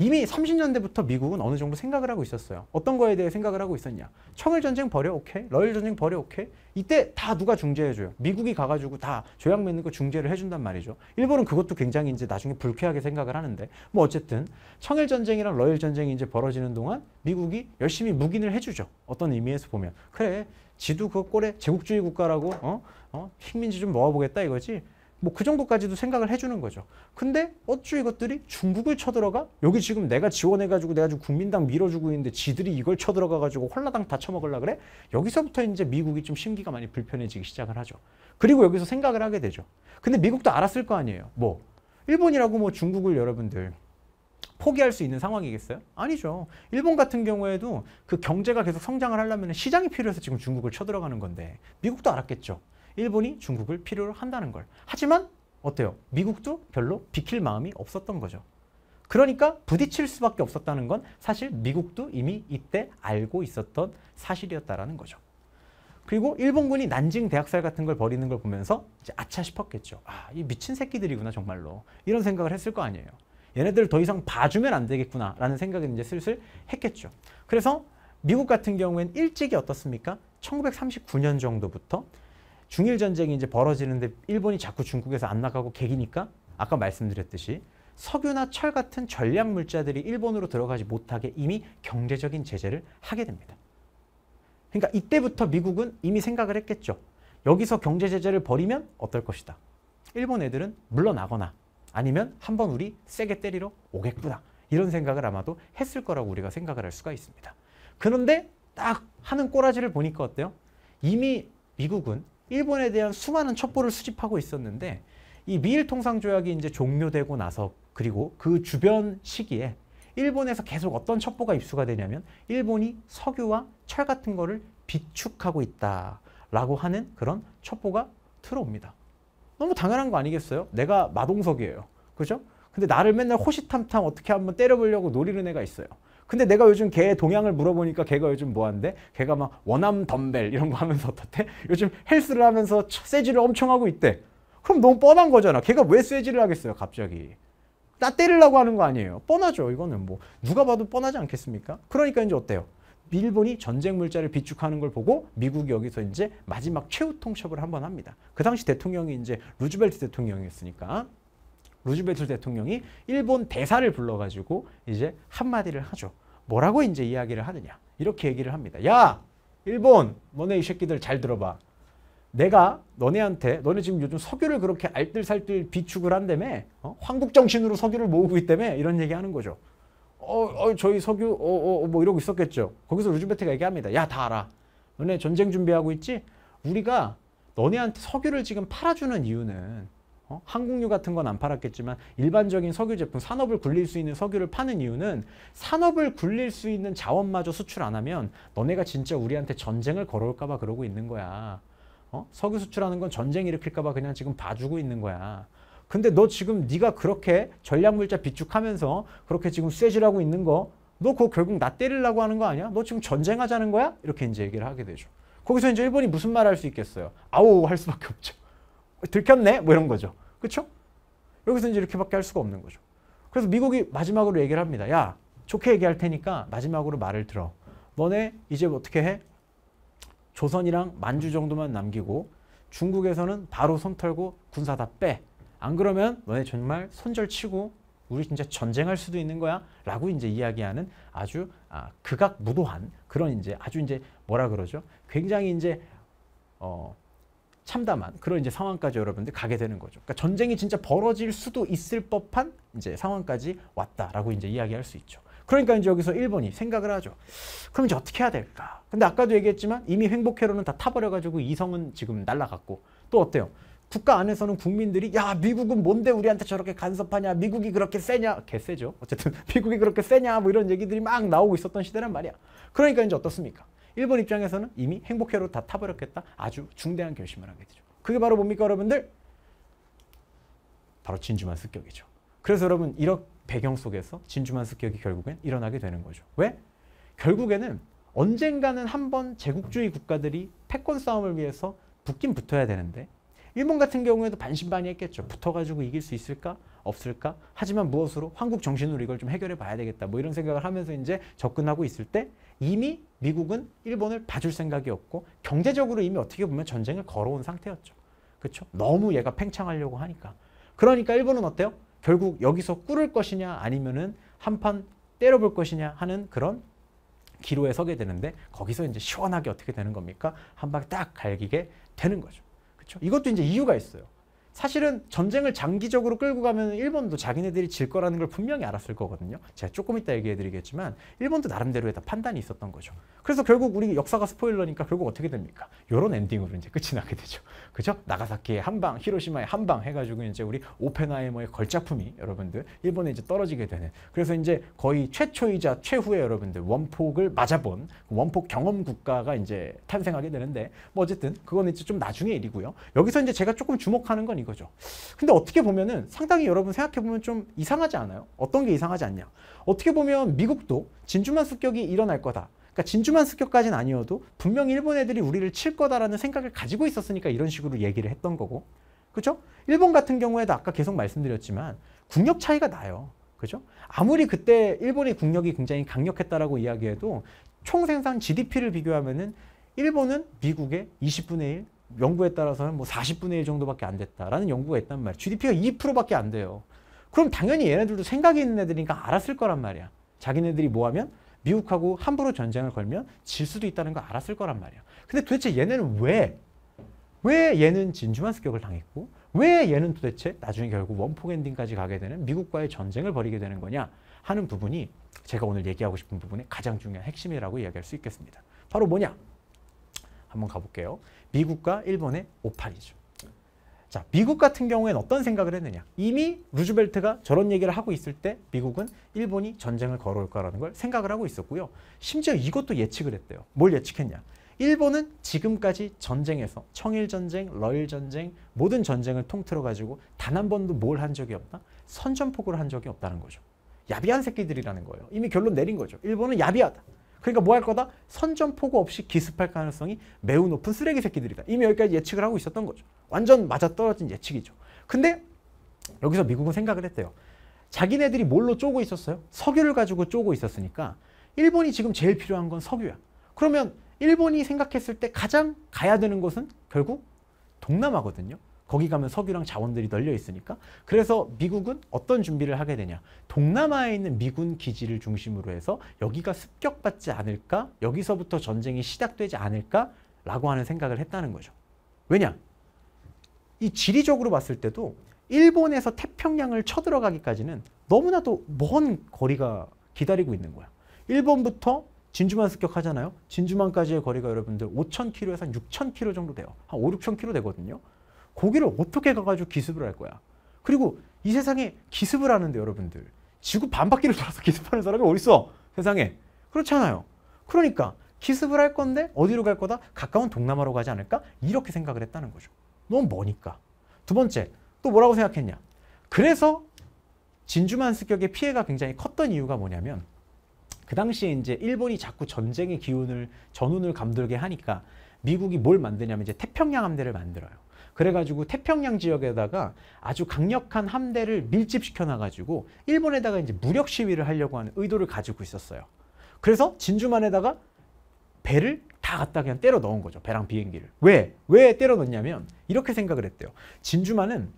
이미 30년대부터 미국은 어느 정도 생각을 하고 있었어요. 어떤 거에 대해 생각을 하고 있었냐. 청일 전쟁 버려 오케이. 러일 전쟁 버려 오케이. 이때 다 누가 중재해줘요. 미국이 가가지고 다 조약 맺는 거 중재를 해준단 말이죠. 일본은 그것도 굉장히 이제 나중에 불쾌하게 생각을 하는데 뭐 어쨌든 청일 전쟁이랑 러일 전쟁이 이제 벌어지는 동안 미국이 열심히 묵인을 해주죠. 어떤 의미에서 보면 그래 지도 그 꼴에 제국주의 국가라고 어? 어? 식민지 좀 모아보겠다 이거지. 뭐그 정도까지도 생각을 해주는 거죠. 근데 어쭈 이것들이 중국을 쳐들어가? 여기 지금 내가 지원해가지고 내가 지금 국민당 밀어주고 있는데 지들이 이걸 쳐들어가가지고 홀라당 다쳐먹으려 그래? 여기서부터 이제 미국이 좀 심기가 많이 불편해지기 시작을 하죠. 그리고 여기서 생각을 하게 되죠. 근데 미국도 알았을 거 아니에요. 뭐 일본이라고 뭐 중국을 여러분들 포기할 수 있는 상황이겠어요? 아니죠. 일본 같은 경우에도 그 경제가 계속 성장을 하려면 시장이 필요해서 지금 중국을 쳐들어가는 건데 미국도 알았겠죠. 일본이 중국을 필요로 한다는 걸. 하지만 어때요? 미국도 별로 비킬 마음이 없었던 거죠. 그러니까 부딪힐 수밖에 없었다는 건 사실 미국도 이미 이때 알고 있었던 사실이었다라는 거죠. 그리고 일본군이 난징 대학살 같은 걸 벌이는 걸 보면서 이제 아차 싶었겠죠. 아, 이 미친 새끼들이구나 정말로. 이런 생각을 했을 거 아니에요. 얘네들 더 이상 봐주면 안 되겠구나 라는 생각을 이제 슬슬 했겠죠. 그래서 미국 같은 경우엔 일찍이 어떻습니까? 1939년 정도부터 중일 전쟁이 이제 벌어지는데 일본이 자꾸 중국에서 안 나가고 계기니까 아까 말씀드렸듯이 석유나 철 같은 전략 물자들이 일본으로 들어가지 못하게 이미 경제적인 제재를 하게 됩니다. 그러니까 이때부터 미국은 이미 생각을 했겠죠. 여기서 경제 제재를 벌이면 어떨 것이다. 일본 애들은 물러나거나 아니면 한번 우리 세게 때리러 오겠구나. 이런 생각을 아마도 했을 거라고 우리가 생각을 할 수가 있습니다. 그런데 딱 하는 꼬라지를 보니까 어때요? 이미 미국은 일본에 대한 수많은 첩보를 수집하고 있었는데 이 미일 통상 조약이 이제 종료되고 나서 그리고 그 주변 시기에 일본에서 계속 어떤 첩보가 입수가 되냐면 일본이 석유와 철 같은 거를 비축하고 있다라고 하는 그런 첩보가 들어옵니다. 너무 당연한 거 아니겠어요? 내가 마동석이에요. 그죠? 근데 나를 맨날 호시탐탐 어떻게 한번 때려보려고 노리는 애가 있어요. 근데 내가 요즘 걔의 동향을 물어보니까 걔가 요즘 뭐한데? 걔가 막 원암 덤벨 이런 거 하면서 어떻대? 요즘 헬스를 하면서 세지를 엄청 하고 있대. 그럼 너무 뻔한 거잖아. 걔가 왜 세지를 하겠어요, 갑자기? 나 때리려고 하는 거 아니에요. 뻔하죠. 이거는 뭐 누가 봐도 뻔하지 않겠습니까? 그러니까 이제 어때요? 일본이 전쟁 물자를 비축하는 걸 보고 미국이 여기서 이제 마지막 최후 통첩을 한번 합니다. 그 당시 대통령이 이제 루즈벨트 대통령이었으니까 루즈벨트 대통령이 일본 대사를 불러가지고 이제 한마디를 하죠. 뭐라고 이제 이야기를 하느냐. 이렇게 얘기를 합니다. 야! 일본! 너네 이 새끼들 잘 들어봐. 내가 너네한테 너네 지금 요즘 석유를 그렇게 알뜰살뜰 비축을 한다며 어? 황국정신으로 석유를 모으고 있다며 이런 얘기하는 거죠. 어, 어 저희 석유 어, 어, 어, 뭐 이러고 있었겠죠. 거기서 루즈벨트가 얘기합니다. 야다 알아. 너네 전쟁 준비하고 있지? 우리가 너네한테 석유를 지금 팔아주는 이유는 어? 항공유 같은 건 안 팔았겠지만 일반적인 석유 제품, 산업을 굴릴 수 있는 석유를 파는 이유는 산업을 굴릴 수 있는 자원마저 수출 안 하면 너네가 진짜 우리한테 전쟁을 걸어올까 봐 그러고 있는 거야. 어? 석유 수출하는 건 전쟁 일으킬까 봐 그냥 지금 봐주고 있는 거야. 근데 너 지금 네가 그렇게 전략물자 비축하면서 그렇게 지금 쇠질하고 있는 거 너 그거 결국 나 때리려고 하는 거 아니야? 너 지금 전쟁하자는 거야? 이렇게 이제 얘기를 하게 되죠. 거기서 이제 일본이 무슨 말 할 수 있겠어요? 아우 할 수밖에 없죠. 들켰네? 뭐 이런 거죠. 그렇죠? 여기서 이제 이렇게밖에 할 수가 없는 거죠. 그래서 미국이 마지막으로 얘기를 합니다. 야, 좋게 얘기할 테니까 마지막으로 말을 들어. 너네 이제 어떻게 해? 조선이랑 만주 정도만 남기고 중국에서는 바로 손 털고 군사 다 빼. 안 그러면 너네 정말 손절치고 우리 진짜 전쟁할 수도 있는 거야 라고 이제 이야기하는 아주 아, 극악무도한 그런 이제 아주 이제 뭐라 그러죠? 굉장히 이제 어, 참담한 그런 이제 상황까지 여러분들 가게 되는 거죠. 그러니까 전쟁이 진짜 벌어질 수도 있을 법한 이제 상황까지 왔다라고 이제 이야기할 수 있죠. 그러니까 이제 여기서 일본이 생각을 하죠. 그럼 이제 어떻게 해야 될까? 근데 아까도 얘기했지만 이미 행복회로는다 타버려가지고 이성은 지금 날라갔고 또 어때요? 국가 안에서는 국민들이 야 미국은 뭔데 우리한테 저렇게 간섭하냐 미국이 그렇게 세냐 개세죠 어쨌든 미국이 그렇게 세냐 뭐 이런 얘기들이 막 나오고 있었던 시대란 말이야 그러니까 이제 어떻습니까 일본 입장에서는 이미 행복회로 다 타버렸겠다. 아주 중대한 결심을 하게 되죠. 그게 바로 뭡니까 여러분들? 바로 진주만 습격이죠. 그래서 여러분 이런 배경 속에서 진주만 습격이 결국엔 일어나게 되는 거죠. 왜? 결국에는 언젠가는 한번 제국주의 국가들이 패권 싸움을 위해서 붙긴 붙어야 되는데 일본 같은 경우에도 반신반의했겠죠. 붙어가지고 이길 수 있을까? 없을까? 하지만 무엇으로? 한국 정신으로 이걸 좀 해결해 봐야 되겠다. 뭐 이런 생각을 하면서 이제 접근하고 있을 때 이미 미국은 일본을 봐줄 생각이 없고 경제적으로 이미 어떻게 보면 전쟁을 걸어온 상태였죠. 그렇죠? 너무 얘가 팽창하려고 하니까. 그러니까 일본은 어때요? 결국 여기서 꿇을 것이냐 아니면은 한판 때려볼 것이냐 하는 그런 기로에 서게 되는데 거기서 이제 시원하게 어떻게 되는 겁니까? 한방딱 갈기게 되는 거죠. 그렇죠? 이것도 이제 이유가 있어요. 사실은 전쟁을 장기적으로 끌고 가면 일본도 자기네들이 질 거라는 걸 분명히 알았을 거거든요. 제가 조금 이따 얘기해 드리겠지만 일본도 나름대로의 다 판단이 있었던 거죠. 그래서 결국 우리 역사가 스포일러니까 결국 어떻게 됩니까? 이런 엔딩으로 이제 끝이 나게 되죠. 그죠? 나가사키의 한 방, 히로시마의 한방 해가지고 이제 우리 오펜하이머의 걸작품이 여러분들 일본에 이제 떨어지게 되는 그래서 이제 거의 최초이자 최후의 여러분들 원폭을 맞아본 원폭 경험 국가가 이제 탄생하게 되는데 뭐 어쨌든 그건 이제 좀 나중의 일이고요. 여기서 이제 제가 조금 주목하는 건 이거죠. 근데 어떻게 보면은 상당히 여러분 생각해보면 좀 이상하지 않아요? 어떤 게 이상하지 않냐? 어떻게 보면 미국도 진주만 습격이 일어날 거다. 그러니까 진주만 습격까지는 아니어도 분명히 일본 애들이 우리를 칠 거다라는 생각을 가지고 있었으니까 이런 식으로 얘기를 했던 거고. 그죠? 일본 같은 경우에도 아까 계속 말씀드렸지만 국력 차이가 나요. 그죠? 아무리 그때 일본의 국력이 굉장히 강력했다라고 이야기해도 총 생산 GDP를 비교하면은 일본은 미국의 20분의 1, 연구에 따라서는 뭐 40분의 1 정도밖에 안 됐다라는 연구가 있단 말이야. GDP가 2%밖에 안 돼요. 그럼 당연히 얘네들도 생각이 있는 애들이니까 알았을 거란 말이야. 자기네들이 뭐 하면 미국하고 함부로 전쟁을 걸면 질 수도 있다는 거 알았을 거란 말이야. 근데 도대체 얘네는 왜? 왜 얘는 진주만 습격을 당했고 왜 얘는 도대체 나중에 결국 원폭 엔딩까지 가게 되는 미국과의 전쟁을 벌이게 되는 거냐 하는 부분이 제가 오늘 얘기하고 싶은 부분의 가장 중요한 핵심이라고 이야기할 수 있겠습니다. 바로 뭐냐? 한번 가볼게요. 미국과 일본의 58이죠. 자, 미국 같은 경우에는 어떤 생각을 했느냐. 이미 루즈벨트가 저런 얘기를 하고 있을 때 미국은 일본이 전쟁을 걸어올 거라는 걸 생각을 하고 있었고요. 심지어 이것도 예측을 했대요. 뭘 예측했냐. 일본은 지금까지 전쟁에서 청일전쟁, 러일전쟁 모든 전쟁을 통틀어 가지고 단 한 번도 뭘 한 적이 없다 선전포고를 한 적이 없다는 거죠. 야비한 새끼들이라는 거예요. 이미 결론 내린 거죠. 일본은 야비하다. 그러니까 뭐 할 거다? 선전포고 없이 기습할 가능성이 매우 높은 쓰레기 새끼들이다. 이미 여기까지 예측을 하고 있었던 거죠. 완전 맞아떨어진 예측이죠. 근데 여기서 미국은 생각을 했대요. 자기네들이 뭘로 쪼고 있었어요? 석유를 가지고 쪼고 있었으니까 일본이 지금 제일 필요한 건 석유야. 그러면 일본이 생각했을 때 가장 가야 되는 곳은 결국 동남아거든요. 거기 가면 석유랑 자원들이 널려 있으니까 그래서 미국은 어떤 준비를 하게 되냐 동남아에 있는 미군 기지를 중심으로 해서 여기가 습격받지 않을까 여기서부터 전쟁이 시작되지 않을까 라고 하는 생각을 했다는 거죠 왜냐 이 지리적으로 봤을 때도 일본에서 태평양을 쳐들어가기까지는 너무나도 먼 거리가 기다리고 있는 거야 일본부터 진주만 습격하잖아요 진주만까지의 거리가 여러분들 5,000km에서 6,000km 정도 돼요 한 5, 6,000km 되거든요 거기를 어떻게 가가지고 기습을 할 거야. 그리고 이 세상에 기습을 하는데 여러분들 지구 반바퀴를 돌아서 기습하는 사람이 어딨어 세상에 그렇잖아요. 그러니까 기습을 할 건데 어디로 갈 거다? 가까운 동남아로 가지 않을까? 이렇게 생각을 했다는 거죠. 너무 머니까. 두 번째, 또 뭐라고 생각했냐? 그래서 진주만습격의 피해가 굉장히 컸던 이유가 뭐냐면 그 당시에 이제 일본이 자꾸 전쟁의 기운을 전운을 감돌게 하니까 미국이 뭘 만드냐면 이제 태평양 함대를 만들어요. 그래가지고 태평양 지역에다가 아주 강력한 함대를 밀집시켜 놔가지고 일본에다가 이제 무력 시위를 하려고 하는 의도를 가지고 있었어요. 그래서 진주만에다가 배를 다 갖다 그냥 때려 넣은 거죠. 배랑 비행기를. 왜? 왜 때려 넣냐면 이렇게 생각을 했대요. 진주만은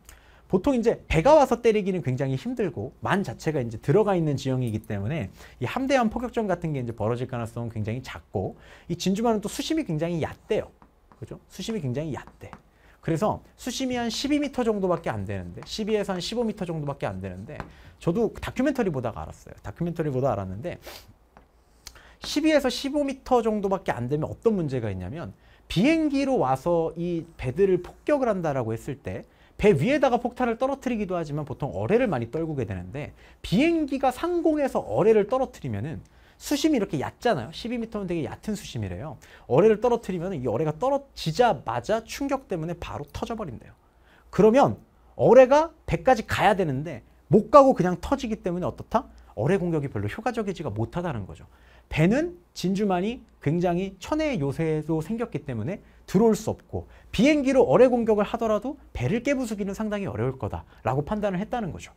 보통 이제 배가 와서 때리기는 굉장히 힘들고 만 자체가 이제 들어가 있는 지형이기 때문에 이 함대함 포격전 같은 게 이제 벌어질 가능성은 굉장히 작고 이 진주만은 또 수심이 굉장히 얕대요. 그죠? 수심이 굉장히 얕대. 그래서 수심이 한 12m 정도밖에 안 되는데 12에서 한 15m 정도밖에 안 되는데 저도 그 다큐멘터리 보다가 알았어요. 다큐멘터리 보다 알았는데 12에서 15m 정도밖에 안 되면 어떤 문제가 있냐면 비행기로 와서 이 배들을 폭격을 한다라고 했을 때 배 위에다가 폭탄을 떨어뜨리기도 하지만 보통 어뢰를 많이 떨구게 되는데 비행기가 상공에서 어뢰를 떨어뜨리면은 수심이 이렇게 얕잖아요. 12m면 되게 얕은 수심이래요. 어뢰를 떨어뜨리면 이 어뢰가 떨어지자마자 충격 때문에 바로 터져버린대요. 그러면 어뢰가 100까지 가야 되는데 못 가고 그냥 터지기 때문에 어떻다? 어뢰 공격이 별로 효과적이지가 못하다는 거죠. 배는 진주만이 굉장히 천혜의 요새도 생겼기 때문에 들어올 수 없고 비행기로 어뢰 공격을 하더라도 배를 깨부수기는 상당히 어려울 거다라고 판단을 했다는 거죠.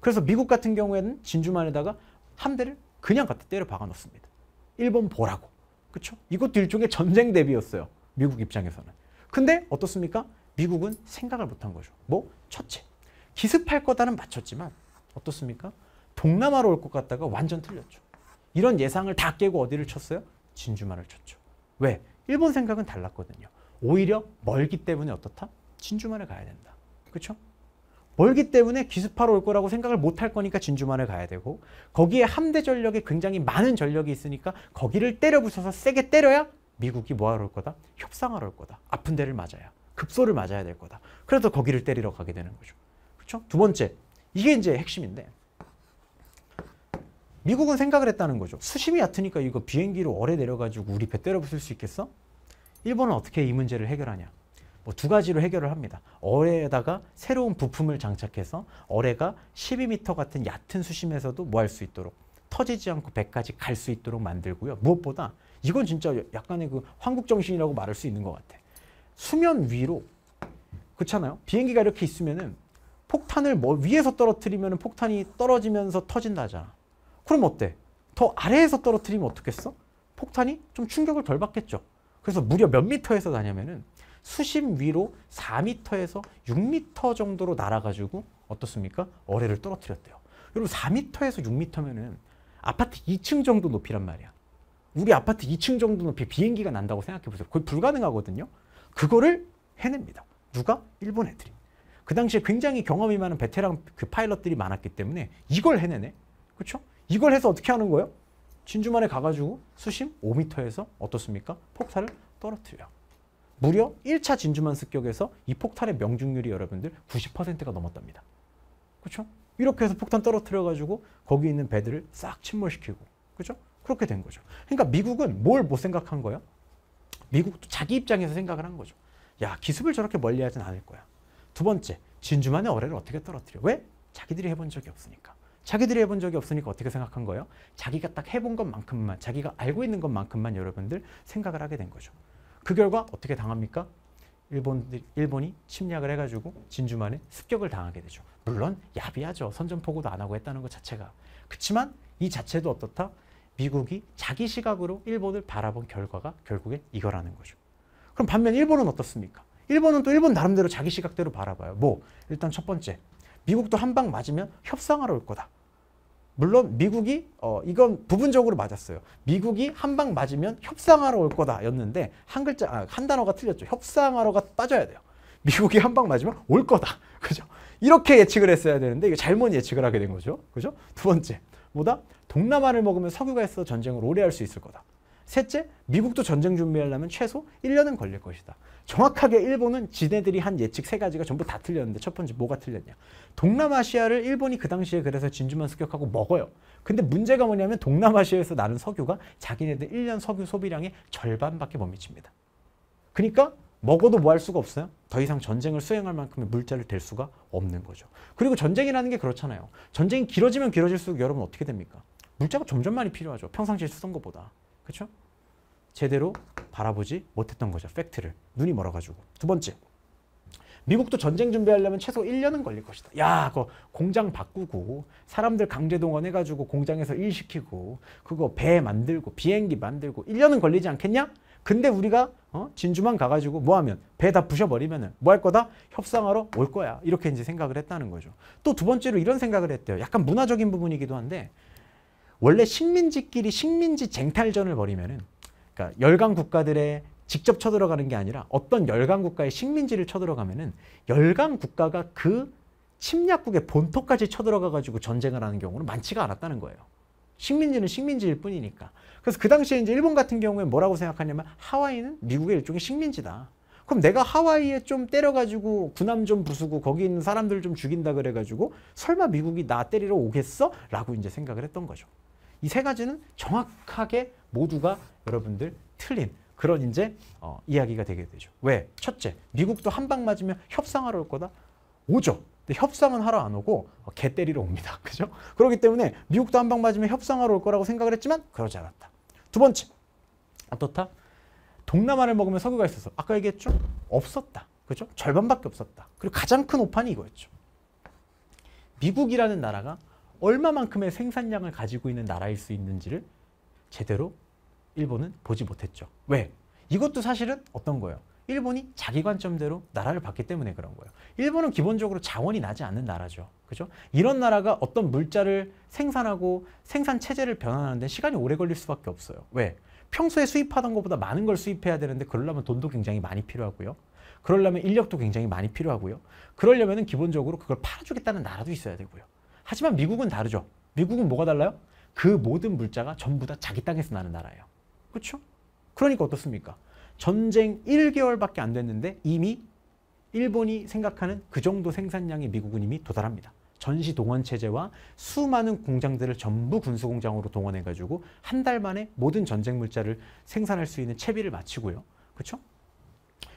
그래서 미국 같은 경우에는 진주만에다가 함대를 그냥 갖다 때려 박아 놓습니다. 일본 보라고. 그렇죠? 이것도 일종의 전쟁 대비였어요. 미국 입장에서는. 근데 어떻습니까? 미국은 생각을 못한 거죠. 뭐? 첫째, 기습할 거다는 맞췄지만 어떻습니까? 동남아로 올 것 같다가 완전 틀렸죠. 이런 예상을 다 깨고 어디를 쳤어요? 진주만을 쳤죠. 왜? 일본 생각은 달랐거든요. 오히려 멀기 때문에 어떻다? 진주만을 가야 된다. 그렇죠? 멀기 때문에 기습하러 올 거라고 생각을 못 할 거니까 진주만을 가야 되고 거기에 함대 전력이 굉장히 많은 전력이 있으니까 거기를 때려 부숴서 세게 때려야 미국이 뭐하러 올 거다? 협상하러 올 거다. 아픈 데를 맞아야. 급소를 맞아야 될 거다. 그래서 거기를 때리러 가게 되는 거죠. 그렇죠? 두 번째, 이게 이제 핵심인데 미국은 생각을 했다는 거죠. 수심이 얕으니까 이거 비행기로 오래 내려가지고 우리 배 때려 부술 수 있겠어? 일본은 어떻게 이 문제를 해결하냐? 뭐두 가지로 해결을 합니다. 어뢰에다가 새로운 부품을 장착해서 어뢰가 12m 같은 얕은 수심에서도 뭐 할 수 있도록 터지지 않고 배까지 갈 수 있도록 만들고요. 무엇보다 이건 진짜 약간의 그 황국정신이라고 말할 수 있는 것 같아. 수면 위로 그렇잖아요. 비행기가 이렇게 있으면은 폭탄을 뭐 위에서 떨어뜨리면 폭탄이 떨어지면서 터진다잖아. 그럼 어때? 더 아래에서 떨어뜨리면 어떻겠어? 폭탄이 좀 충격을 덜 받겠죠. 그래서 무려 몇 미터에서 다냐면은 수심 위로 4미터에서6미터 정도로 날아가지고 어떻습니까? 어뢰를 떨어뜨렸대요. 여러분 4미에서6미면은 아파트 2층 정도 높이란 말이야. 우리 아파트 2층 정도 높이 비행기가 난다고 생각해 보세요. 거의 불가능하거든요. 그거를 해냅니다. 누가? 일본 애들이. 그 당시에 굉장히 경험이 많은 베테랑 그 파일럿들이 많았기 때문에 이걸 해내네. 그렇죠? 이걸 해서 어떻게 하는 거예요? 진주만에 가가지고 수심 5m에서 어떻습니까? 폭탄을 떨어뜨려요. 무려 1차 진주만 습격에서 이 폭탄의 명중률이 여러분들 90%가 넘었답니다. 그렇죠? 이렇게 해서 폭탄 떨어뜨려 가지고 거기 있는 배들을 싹 침몰시키고 그렇죠? 그렇게 된 거죠. 그러니까 미국은 뭘 못 생각한 거야? 미국도 자기 입장에서 생각을 한 거죠. 야 기습을 저렇게 멀리 하진 않을 거야. 두 번째 진주만의 어뢰를 어떻게 떨어뜨려? 왜? 자기들이 해본 적이 없으니까. 자기들이 해본 적이 없으니까 어떻게 생각한 거예요? 자기가 딱 해본 것만큼만, 자기가 알고 있는 것만큼만 여러분들 생각을 하게 된 거죠. 그 결과 어떻게 당합니까? 일본들, 일본이 침략을 해가지고 진주만에 습격을 당하게 되죠. 물론 야비하죠. 선전포고도 안 하고 했다는 것 자체가. 그렇지만 이 자체도 어떻다? 미국이 자기 시각으로 일본을 바라본 결과가 결국에 이거라는 거죠. 그럼 반면 일본은 어떻습니까? 일본은 또 일본 나름대로 자기 시각대로 바라봐요. 뭐 일단 첫 번째 미국도 한방 맞으면 협상하러 올 거다. 물론 미국이 어, 이건 부분적으로 맞았어요. 미국이 한방 맞으면 협상하러 올 거다였는데 한 글자 아, 한 단어가 틀렸죠. 협상하러가 빠져야 돼요. 미국이 한방 맞으면 올 거다. 그죠? 이렇게 예측을 했어야 되는데 이게 잘못 예측을 하게 된 거죠. 그죠? 두 번째. 뭐다? 동남아를 먹으면 석유가 있어 전쟁을 오래 할 수 있을 거다. 셋째, 미국도 전쟁 준비하려면 최소 1년은 걸릴 것이다. 정확하게 일본은 지네들이 한 예측 세 가지가 전부 다 틀렸는데 첫 번째 뭐가 틀렸냐. 동남아시아를 일본이 그 당시에 그래서 진주만 습격하고 먹어요. 근데 문제가 뭐냐면 동남아시아에서 나는 석유가 자기네들 1년 석유 소비량의 절반밖에 못 미칩니다. 그러니까 먹어도 뭐 할 수가 없어요. 더 이상 전쟁을 수행할 만큼의 물자를 댈 수가 없는 거죠. 그리고 전쟁이라는 게 그렇잖아요. 전쟁이 길어지면 길어질수록 여러분 어떻게 됩니까? 물자가 점점 많이 필요하죠. 평상시에 쓰던 것보다. 그렇죠? 제대로 바라보지 못했던 거죠. 팩트를. 눈이 멀어가지고. 두 번째. 미국도 전쟁 준비하려면 최소 1년은 걸릴 것이다. 야, 그거 공장 바꾸고 사람들 강제 동원해가지고 공장에서 일 시키고 그거 배 만들고 비행기 만들고 1년은 걸리지 않겠냐? 근데 우리가 어? 진주만 가가지고 뭐하면 배 다부셔버리면뭐할 거다? 협상하러 올 거야. 이렇게 이제 생각을 했다는 거죠. 또 두 번째로 이런 생각을 했대요. 약간 문화적인 부분이기도 한데 원래 식민지끼리 식민지 쟁탈전을 벌이면은 그러니까 열강 국가들의 직접 쳐들어가는 게 아니라 어떤 열강 국가의 식민지를 쳐들어가면은 열강 국가가 그 침략국의 본토까지 쳐들어가 가지고 전쟁을 하는 경우는 많지가 않았다는 거예요. 식민지는 식민지일 뿐이니까. 그래서 그 당시에 이제 일본 같은 경우에 뭐라고 생각하냐면 하와이는 미국의 일종의 식민지다. 그럼 내가 하와이에 좀 때려가지고 군함 좀 부수고 거기 있는 사람들 좀 죽인다 그래가지고 설마 미국이 나 때리러 오겠어? 라고 이제 생각을 했던 거죠. 이 세 가지는 정확하게 모두가 여러분들 틀린 그런 이제 어, 이야기가 되게 되죠. 왜? 첫째, 미국도 한방 맞으면 협상하러 올 거다? 오죠. 근데 협상은 하러 안 오고 어, 개 때리러 옵니다. 그죠? 그렇기 때문에 미국도 한방 맞으면 협상하러 올 거라고 생각을 했지만 그러지 않았다. 두 번째, 어떻다? 동남아를 먹으면 석유가 있어서 아까 얘기했죠? 없었다. 그죠? 절반밖에 없었다. 그리고 가장 큰 오판이 이거였죠. 미국이라는 나라가 얼마만큼의 생산량을 가지고 있는 나라일 수 있는지를 제대로 일본은 보지 못했죠. 왜? 이것도 사실은 어떤 거예요? 일본이 자기 관점대로 나라를 봤기 때문에 그런 거예요. 일본은 기본적으로 자원이 나지 않는 나라죠. 그죠? 이런 나라가 어떤 물자를 생산하고 생산 체제를 변환하는데 시간이 오래 걸릴 수밖에 없어요. 왜? 평소에 수입하던 것보다 많은 걸 수입해야 되는데 그러려면 돈도 굉장히 많이 필요하고요. 그러려면 인력도 굉장히 많이 필요하고요. 그러려면 기본적으로 그걸 팔아주겠다는 나라도 있어야 되고요. 하지만 미국은 다르죠. 미국은 뭐가 달라요? 그 모든 물자가 전부 다 자기 땅에서 나는 나라예요. 그렇죠? 그러니까 어떻습니까? 전쟁 1개월밖에 안 됐는데 이미 일본이 생각하는 그 정도 생산량이 미국은 이미 도달합니다. 전시 동원 체제와 수많은 공장들을 전부 군수 공장으로 동원해 가지고 한 달 만에 모든 전쟁 물자를 생산할 수 있는 채비를 마치고요. 그렇죠?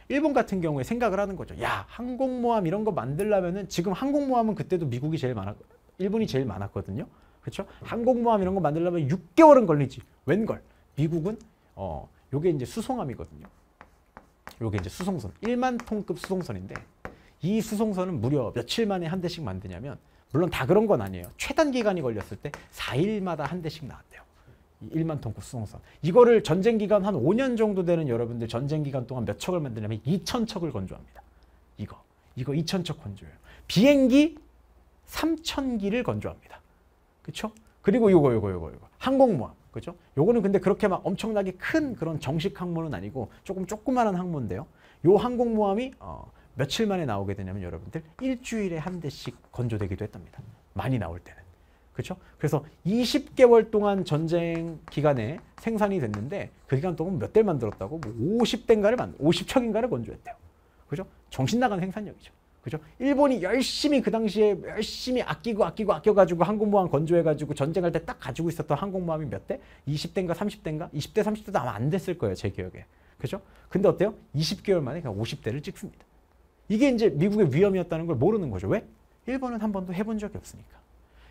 일본 같은 경우에 생각을 하는 거죠. 야, 항공모함 이런 거 만들려면은 지금 항공모함은 그때도 미국이 제일 많았 일본이 제일 많았거든요. 그렇죠? 항공모함 이런 거 만들려면 6개월은 걸리지. 웬걸? 미국은 어 요게 이제 수송함이거든요. 요게 이제 수송선. 1만 톤급 수송선인데 이 수송선은 무려 며칠 만에 한 대씩 만드냐면 물론 다 그런 건 아니에요. 최단 기간이 걸렸을 때 4일마다 한 대씩 나왔대요. 1만 톤급 수송선. 이거를 전쟁 기간 한 5년 정도 되는 여러분들 전쟁 기간 동안 몇 척을 만드냐면 2천 척을 건조합니다. 이거. 이거 2천 척 건조해요. 비행기 3천 기를 건조합니다. 그렇죠? 그리고 요거 요거 요거 요거 항공모함 그죠? 요거는 근데 그렇게 막 엄청나게 큰 그런 정식 항모는 아니고 조금 조그마한 항모인데요. 요 항공모함이 어, 며칠 만에 나오게 되냐면 여러분들 일주일에 한 대씩 건조되기도 했답니다. 많이 나올 때는. 그렇죠? 그래서 20개월 동안 전쟁 기간에 생산이 됐는데 그 기간 동안 몇 대를 만들었다고 뭐 50대인가를 만 50척인가를 건조했대요. 그죠? 정신 나간 생산력이죠. 그죠? 일본이 열심히 그 당시에 열심히 아끼고 아끼고 아껴가지고 항공모함 건조해가지고 전쟁할 때 딱 가지고 있었던 항공모함이 몇 대? 20대인가 30대인가? 20대 30대도 아마 안 됐을 거예요 제 기억에. 그죠? 근데 어때요? 20개월 만에 그냥 50대를 찍습니다. 이게 이제 미국의 위험이었다는 걸 모르는 거죠. 왜? 일본은 한 번도 해본 적이 없으니까.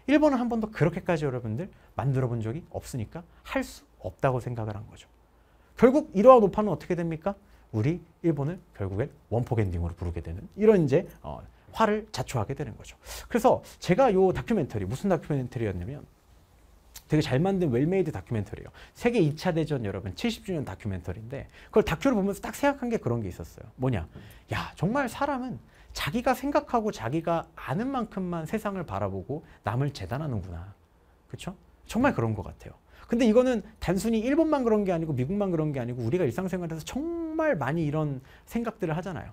일본은 한 번도 그렇게까지 여러분들 만들어 본 적이 없으니까 할 수 없다고 생각을 한 거죠. 결국 이러한 오파는 어떻게 됩니까? 우리 일본을 결국엔 원포겐딩으로 부르게 되는 이런 이제 어, 화를 자초하게 되는 거죠. 그래서 제가 요 다큐멘터리 무슨 다큐멘터리였냐면 되게 잘 만든 웰메이드 다큐멘터리예요. 세계 2차 대전 여러분 70주년 다큐멘터리인데 그걸 다큐를 보면서 딱 생각한 게 그런 게 있었어요. 뭐냐? 야 정말 사람은 자기가 생각하고 자기가 아는 만큼만 세상을 바라보고 남을 재단하는구나. 그렇죠? 정말 그런 것 같아요. 근데 이거는 단순히 일본만 그런 게 아니고 미국만 그런 게 아니고 우리가 일상생활에서 정말 많이 이런 생각들을 하잖아요.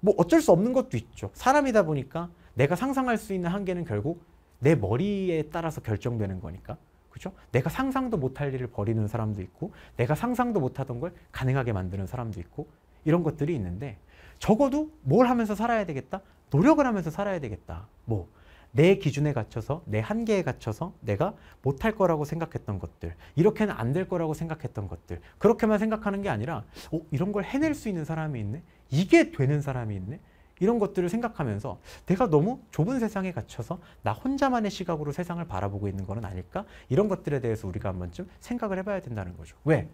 뭐 어쩔 수 없는 것도 있죠. 사람이다 보니까 내가 상상할 수 있는 한계는 결국 내 머리에 따라서 결정되는 거니까. 그죠? 내가 상상도 못할 일을 벌이는 사람도 있고 내가 상상도 못하던 걸 가능하게 만드는 사람도 있고 이런 것들이 있는데 적어도 뭘 하면서 살아야 되겠다? 노력을 하면서 살아야 되겠다. 뭐내 기준에 갇혀서 내 한계에 갇혀서 내가 못할 거라고 생각했던 것들 이렇게는 안 될 거라고 생각했던 것들 그렇게만 생각하는 게 아니라 어, 이런 걸 해낼 수 있는 사람이 있네 이게 되는 사람이 있네 이런 것들을 생각하면서 내가 너무 좁은 세상에 갇혀서 나 혼자만의 시각으로 세상을 바라보고 있는 것은 아닐까 이런 것들에 대해서 우리가 한 번쯤 생각을 해봐야 된다는 거죠 왜?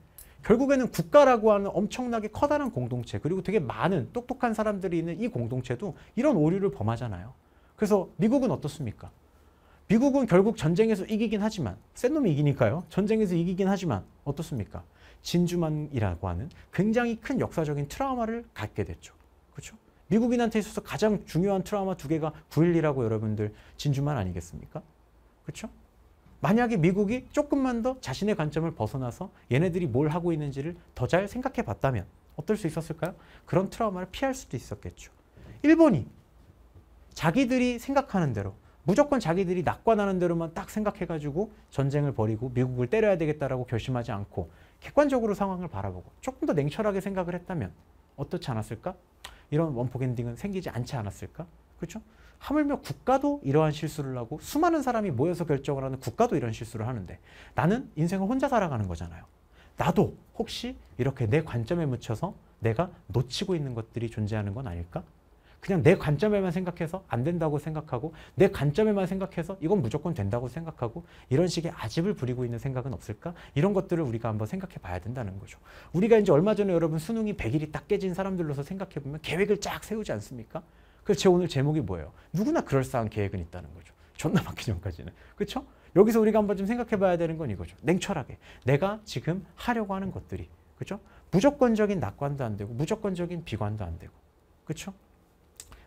결국에는 국가라고 하는 엄청나게 커다란 공동체 그리고 되게 많은 똑똑한 사람들이 있는 이 공동체도 이런 오류를 범하잖아요 그래서 미국은 어떻습니까? 미국은 결국 전쟁에서 이기긴 하지만 센 놈이 이기니까요. 전쟁에서 이기긴 하지만 어떻습니까? 진주만이라고 하는 굉장히 큰 역사적인 트라우마를 갖게 됐죠. 그렇죠? 미국인한테 있어서 가장 중요한 트라우마 두 개가 9.11이라고 여러분들 진주만 아니겠습니까? 그렇죠? 만약에 미국이 조금만 더 자신의 관점을 벗어나서 얘네들이 뭘 하고 있는지를 더 잘 생각해 봤다면 어떨 수 있었을까요? 그런 트라우마를 피할 수도 있었겠죠. 일본이 자기들이 생각하는 대로 무조건 자기들이 낙관하는 대로만 딱 생각해가지고 전쟁을 벌이고 미국을 때려야 되겠다라고 결심하지 않고 객관적으로 상황을 바라보고 조금 더 냉철하게 생각을 했다면 어떻지 않았을까? 이런 원폭 엔딩은 생기지 않지 않았을까? 그렇죠? 하물며 국가도 이러한 실수를 하고 수많은 사람이 모여서 결정을 하는 국가도 이런 실수를 하는데 나는 인생을 혼자 살아가는 거잖아요. 나도 혹시 이렇게 내 관점에 묻혀서 내가 놓치고 있는 것들이 존재하는 건 아닐까? 그냥 내 관점에만 생각해서 안 된다고 생각하고 내 관점에만 생각해서 이건 무조건 된다고 생각하고 이런 식의 아집을 부리고 있는 생각은 없을까? 이런 것들을 우리가 한번 생각해 봐야 된다는 거죠. 우리가 이제 얼마 전에 여러분 수능이 100일이 딱 깨진 사람들로서 생각해 보면 계획을 쫙 세우지 않습니까? 그래제 오늘 제목이 뭐예요? 누구나 그럴싸한 계획은 있다는 거죠. 존나 막기 전까지는. 그렇죠? 여기서 우리가 한번 좀 생각해 봐야 되는 건 이거죠. 냉철하게. 내가 지금 하려고 하는 것들이. 그렇죠? 무조건적인 낙관도 안 되고 무조건적인 비관도 안 되고. 그렇죠?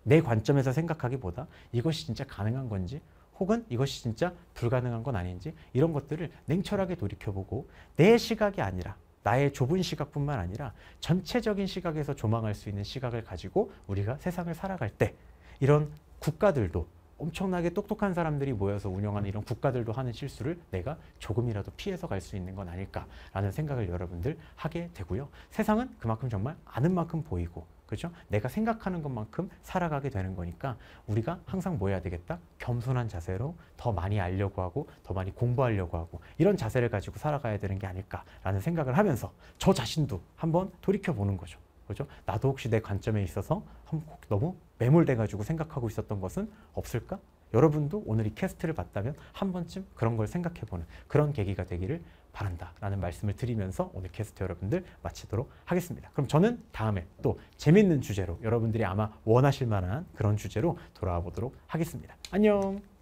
내 관점에서 생각하기보다 이것이 진짜 가능한 건지 혹은 이것이 진짜 불가능한 건 아닌지 이런 것들을 냉철하게 돌이켜보고 내 시각이 아니라 나의 좁은 시각뿐만 아니라 전체적인 시각에서 조망할 수 있는 시각을 가지고 우리가 세상을 살아갈 때 이런 국가들도 엄청나게 똑똑한 사람들이 모여서 운영하는 이런 국가들도 하는 실수를 내가 조금이라도 피해서 갈 수 있는 건 아닐까라는 생각을 여러분들 하게 되고요. 세상은 그만큼 정말 아는 만큼 보이고 그죠? 렇 내가 생각하는 것만큼 살아가게 되는 거니까 우리가 항상 뭐 해야 되겠다? 겸손한 자세로 더 많이 알려고 하고 더 많이 공부하려고 하고 이런 자세를 가지고 살아가야 되는 게 아닐까라는 생각을 하면서 저 자신도 한번 돌이켜 보는 거죠. 그죠? 나도 혹시 내 관점에 있어서 너무 매몰돼 가지고 생각하고 있었던 것은 없을까? 여러분도 오늘 이 캐스트를 봤다면 한 번쯤 그런 걸 생각해 보는 그런 계기가 되기를 바란다라는 말씀을 드리면서 오늘 캐스트 여러분들 마치도록 하겠습니다. 그럼 저는 다음에 또 재밌는 주제로 여러분들이 아마 원하실 만한 그런 주제로 돌아와 보도록 하겠습니다. 안녕.